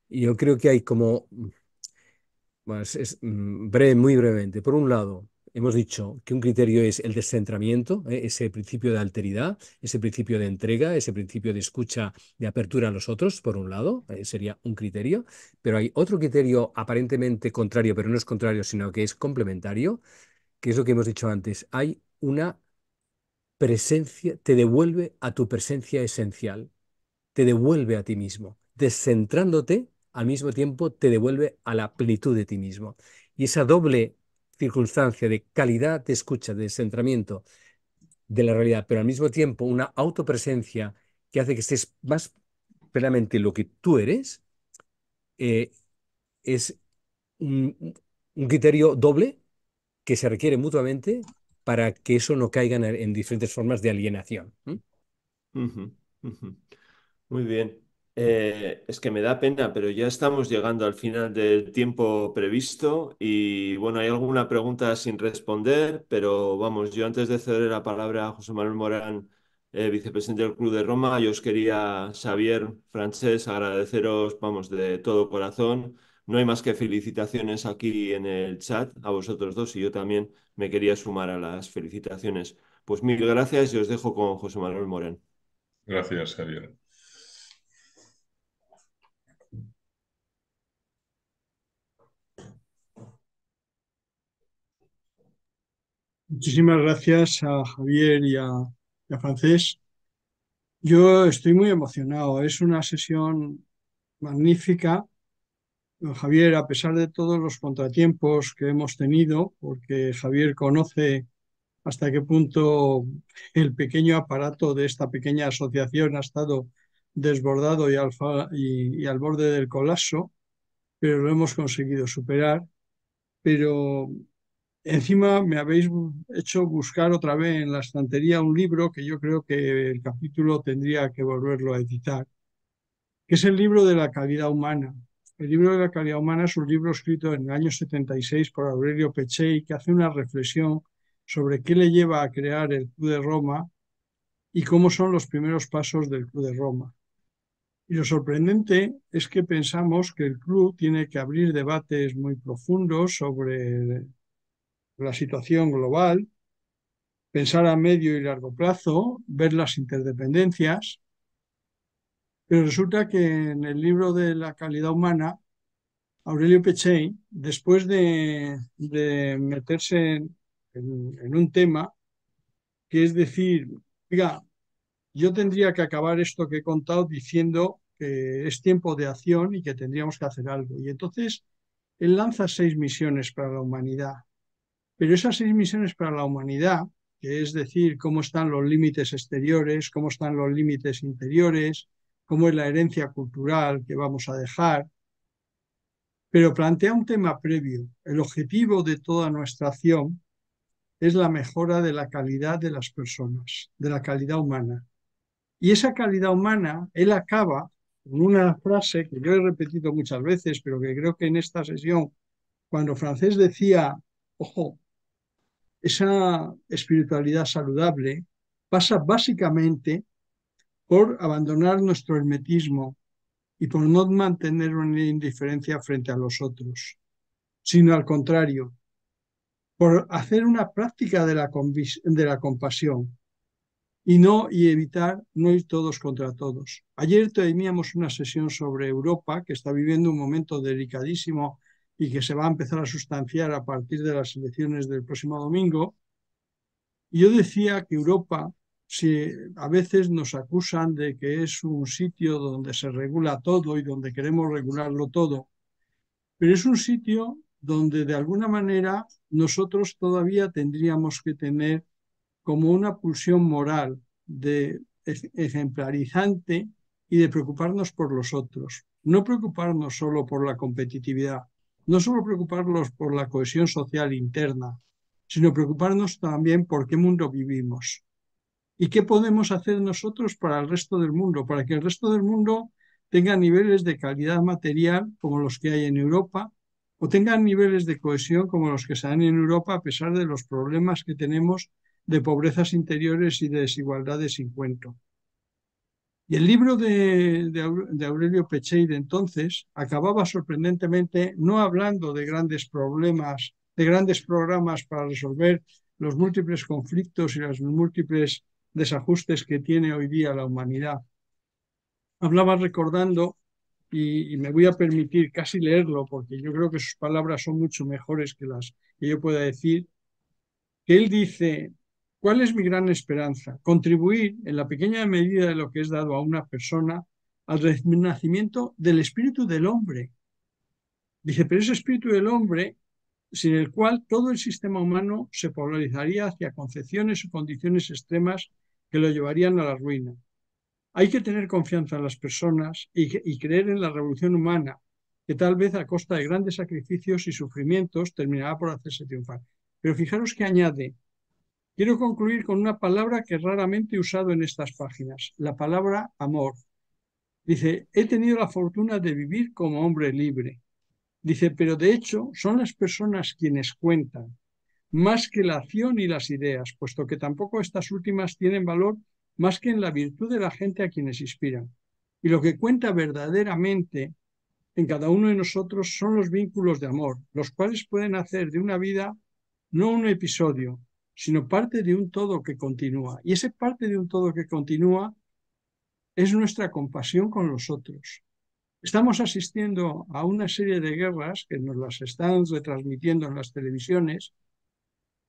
Y yo creo que hay como, bueno, es mm, breve, muy brevemente, por un lado, hemos dicho que un criterio es el descentramiento, ¿eh? ese principio de alteridad, ese principio de entrega, ese principio de escucha, de apertura a los otros, por un lado, eh, sería un criterio, pero hay otro criterio aparentemente contrario, pero no es contrario, sino que es complementario, que es lo que hemos dicho antes. Hay una presencia, te devuelve a tu presencia esencial, te devuelve a ti mismo, descentrándote, al mismo tiempo te devuelve a la plenitud de ti mismo. Y esa doble circunstancia de calidad de escucha, de centramiento de la realidad, pero al mismo tiempo una autopresencia que hace que estés más plenamente lo que tú eres, eh, es un, criterio doble que se requiere mutuamente para que eso no caiga en, diferentes formas de alienación. Muy bien. Eh, es que me da pena, pero ya estamos llegando al final del tiempo previsto y bueno, hay alguna pregunta sin responder, pero vamos, yo antes de ceder la palabra a José Manuel Morán, eh, vicepresidente del Club de Roma, yo os quería, Xavier, Frances, agradeceros, vamos, de todo corazón. No hay más que felicitaciones aquí en el chat a vosotros dos y yo también me quería sumar a las felicitaciones. Pues mil gracias y os dejo con José Manuel Morán. Gracias, Javier. Muchísimas gracias a Javier y a, Francés. Yo estoy muy emocionado. Es una sesión magnífica. Javier, a pesar de todos los contratiempos que hemos tenido, porque Javier conoce hasta qué punto el pequeño aparato de esta pequeña asociación ha estado desbordado y al, y al borde del colapso, pero lo hemos conseguido superar. Pero Encima me habéis hecho buscar otra vez en la estantería un libro que yo creo que el capítulo tendría que volverlo a editar, que es el libro de la calidad humana. El libro de la calidad humana es un libro escrito en el año 76 por Aurelio Pechey que hace una reflexión sobre qué le lleva a crear el Club de Roma y cómo son los primeros pasos del Club de Roma. Y lo sorprendente es que pensamos que el club tiene que abrir debates muy profundos sobre la situación global, pensar a medio y largo plazo, ver las interdependencias, pero resulta que en el libro de la calidad humana, Aurelio Pechey después de, meterse en, un tema, que es decir, yo tendría que acabar esto que he contado diciendo que es tiempo de acción y que tendríamos que hacer algo. Y entonces él lanza seis misiones para la humanidad. Pero esas seis misiones para la humanidad, que es decir, cómo están los límites exteriores, cómo están los límites interiores, cómo es la herencia cultural que vamos a dejar, pero plantea un tema previo. El objetivo de toda nuestra acción es la mejora de la calidad de las personas, de la calidad humana. Y esa calidad humana, él acaba con una frase que yo he repetido muchas veces, pero que creo que en esta sesión, cuando Francés decía, ojo, esa espiritualidad saludable pasa básicamente por abandonar nuestro hermetismo y por no mantener una indiferencia frente a los otros, sino al contrario, por hacer una práctica de la, compasión y no y evitar no ir todos contra todos. Ayer teníamos una sesión sobre Europa que está viviendo un momento delicadísimo y que se va a empezar a sustanciar a partir de las elecciones del próximo domingo. yo decía que Europa, si a veces nos acusan de que es un sitio donde se regula todo y donde queremos regularlo todo, pero es un sitio donde de alguna manera nosotros todavía tendríamos que tener como una pulsión moral de ejemplarizante y de preocuparnos por los otros, no preocuparnos solo por la competitividad, no solo preocuparnos por la cohesión social interna, sino preocuparnos también por qué mundo vivimos y qué podemos hacer nosotros para el resto del mundo, para que el resto del mundo tenga niveles de calidad material como los que hay en Europa o tenga niveles de cohesión como los que se dan en Europa a pesar de los problemas que tenemos de pobrezas interiores y de desigualdades sin cuento. Y el libro de, Aurelio Pechey de entonces acababa sorprendentemente no hablando de grandes problemas, de grandes programas para resolver los múltiples conflictos y los múltiples desajustes que tiene hoy día la humanidad. Hablaba recordando, y me voy a permitir casi leerlo, porque yo creo que sus palabras son mucho mejores que las que yo pueda decir, que él dice, ¿Cuál es mi gran esperanza? Contribuir en la pequeña medida de lo que es dado a una persona al renacimiento del espíritu del hombre. Dice, pero ese espíritu del hombre sin el cual todo el sistema humano se polarizaría hacia concepciones o condiciones extremas que lo llevarían a la ruina. Hay que tener confianza en las personas y, y, creer en la revolución humana, que tal vez a costa de grandes sacrificios y sufrimientos terminará por hacerse triunfar. Pero fijaros que añade, Quiero concluir con una palabra que raramente he usado en estas páginas, la palabra amor. Dice, he tenido la fortuna de vivir como hombre libre. Dice, pero de hecho son las personas quienes cuentan, más que la acción y las ideas, puesto que tampoco estas últimas tienen valor más que en la virtud de la gente a quienes inspiran. Y lo que cuenta verdaderamente en cada uno de nosotros son los vínculos de amor, los cuales pueden hacer de una vida no un episodio, sino parte de un todo que continúa. Y ese parte de un todo que continúa es nuestra compasión con los otros. Estamos asistiendo a una serie de guerras que nos las están retransmitiendo en las televisiones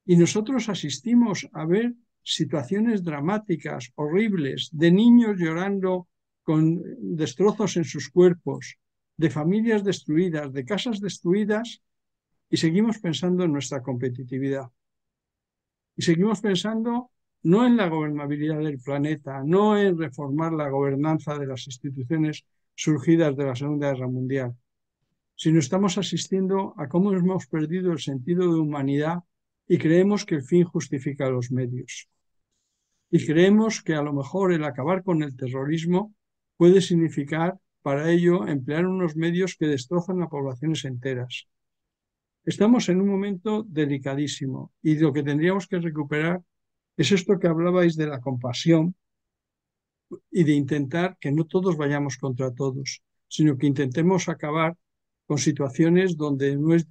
y nosotros asistimos a ver situaciones dramáticas, horribles, de niños llorando con destrozos en sus cuerpos, de familias destruidas, de casas destruidas y seguimos pensando en nuestra competitividad y seguimos pensando no en la gobernabilidad del planeta, no en reformar la gobernanza de las instituciones surgidas de la Segunda Guerra Mundial, sino estamos asistiendo a cómo hemos perdido el sentido de humanidad y creemos que el fin justifica los medios. Y creemos que a lo mejor el acabar con el terrorismo puede significar para ello emplear unos medios que destrozan a poblaciones enteras. Estamos en un momento delicadísimo y lo que tendríamos que recuperar es esto que hablabais de la compasión y de intentar que no todos vayamos contra todos, sino que intentemos acabar con situaciones donde no es,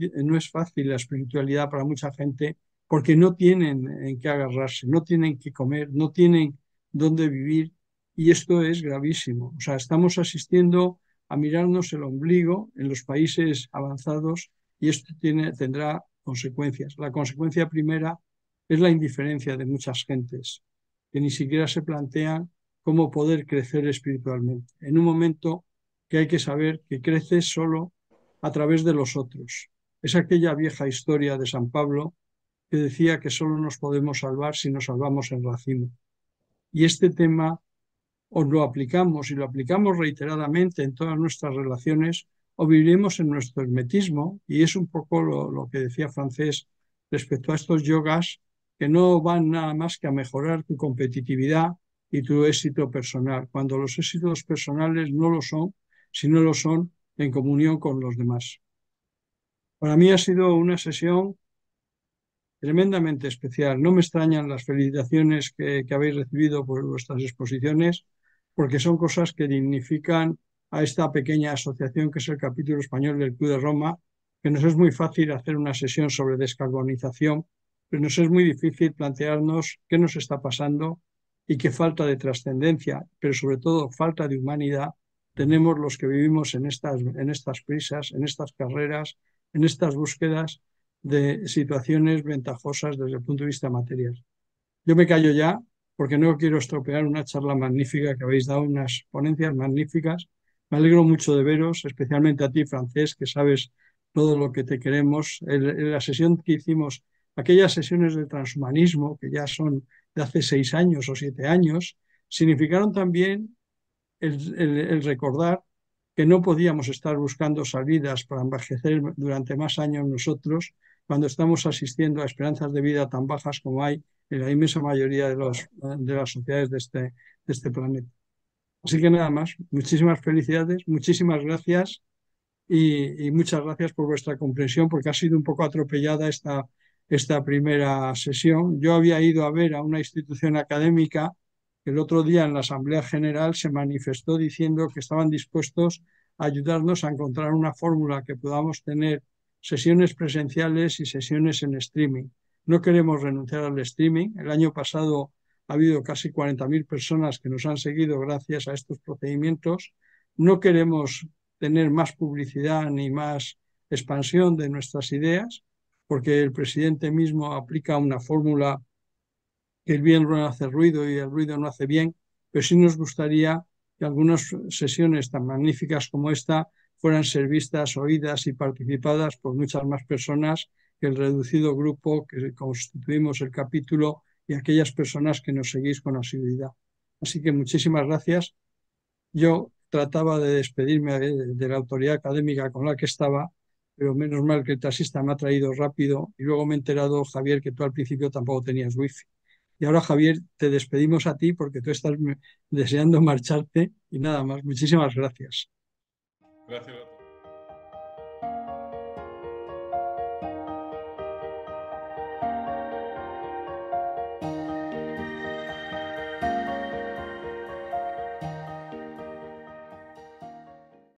fácil la espiritualidad para mucha gente porque no tienen en qué agarrarse, no tienen qué comer, no tienen dónde vivir y esto es gravísimo. O sea, estamos asistiendo a mirarnos el ombligo en los países avanzados y esto tendrá consecuencias. La consecuencia primera es la indiferencia de muchas gentes que ni siquiera se plantean cómo poder crecer espiritualmente, en un momento que hay que saber que crece solo a través de los otros. Es aquella vieja historia de San Pablo que decía que solo nos podemos salvar si nos salvamos en racimo. Y este tema o lo aplicamos y lo aplicamos reiteradamente en todas nuestras relaciones o viviremos en nuestro hermetismo, y es un poco lo, que decía Francés respecto a estos yogas que no van nada más que a mejorar tu competitividad y tu éxito personal, cuando los éxitos personales no lo son, sino lo son en comunión con los demás. Para mí ha sido una sesión tremendamente especial. No me extrañan las felicitaciones que, que habéis recibido por vuestras exposiciones, porque son cosas que dignifican a esta pequeña asociación que es el capítulo español del Club de Roma, que nos es muy fácil hacer una sesión sobre descarbonización, pero nos es muy difícil plantearnos qué nos está pasando y qué falta de trascendencia, pero sobre todo falta de humanidad tenemos los que vivimos en estas, en estas prisas, en estas carreras, en estas búsquedas de situaciones ventajosas desde el punto de vista material. Yo me callo ya porque no quiero estropear una charla magnífica que habéis dado, unas ponencias magníficas me alegro mucho de veros, especialmente a ti, Francés, que sabes todo lo que te queremos. la sesión que hicimos, aquellas sesiones de transhumanismo, que ya son de hace seis años o siete años, significaron también el, recordar que no podíamos estar buscando salidas para envejecer durante más años nosotros cuando estamos asistiendo a esperanzas de vida tan bajas como hay en la inmensa mayoría de, las sociedades de este, este planeta. Así que nada más, muchísimas felicidades, muchísimas gracias y, muchas gracias por vuestra comprensión porque ha sido un poco atropellada esta, esta primera sesión. Yo había ido a ver a una institución académica el otro día en la Asamblea General se manifestó diciendo que estaban dispuestos a ayudarnos a encontrar una fórmula que podamos tener sesiones presenciales y sesiones en streaming. No queremos renunciar al streaming. El año pasado ha habido casi 40.000 personas que nos han seguido gracias a estos procedimientos. No queremos tener más publicidad ni más expansión de nuestras ideas, porque el presidente mismo aplica una fórmula que el bien no hace ruido y el ruido no hace bien, pero sí nos gustaría que algunas sesiones tan magníficas como esta fueran ser vistas, oídas y participadas por muchas más personas que el reducido grupo que constituimos el capítulo y aquellas personas que nos seguís con asiduidad. Así que muchísimas gracias. Yo trataba de despedirme eh, de la autoridad académica con la que estaba, pero menos mal que el taxista me ha traído rápido y luego me he enterado, Javier, que tú al principio tampoco tenías wifi. Y ahora, Javier, te despedimos a ti porque tú estás deseando marcharte y nada más. Muchísimas gracias. Gracias.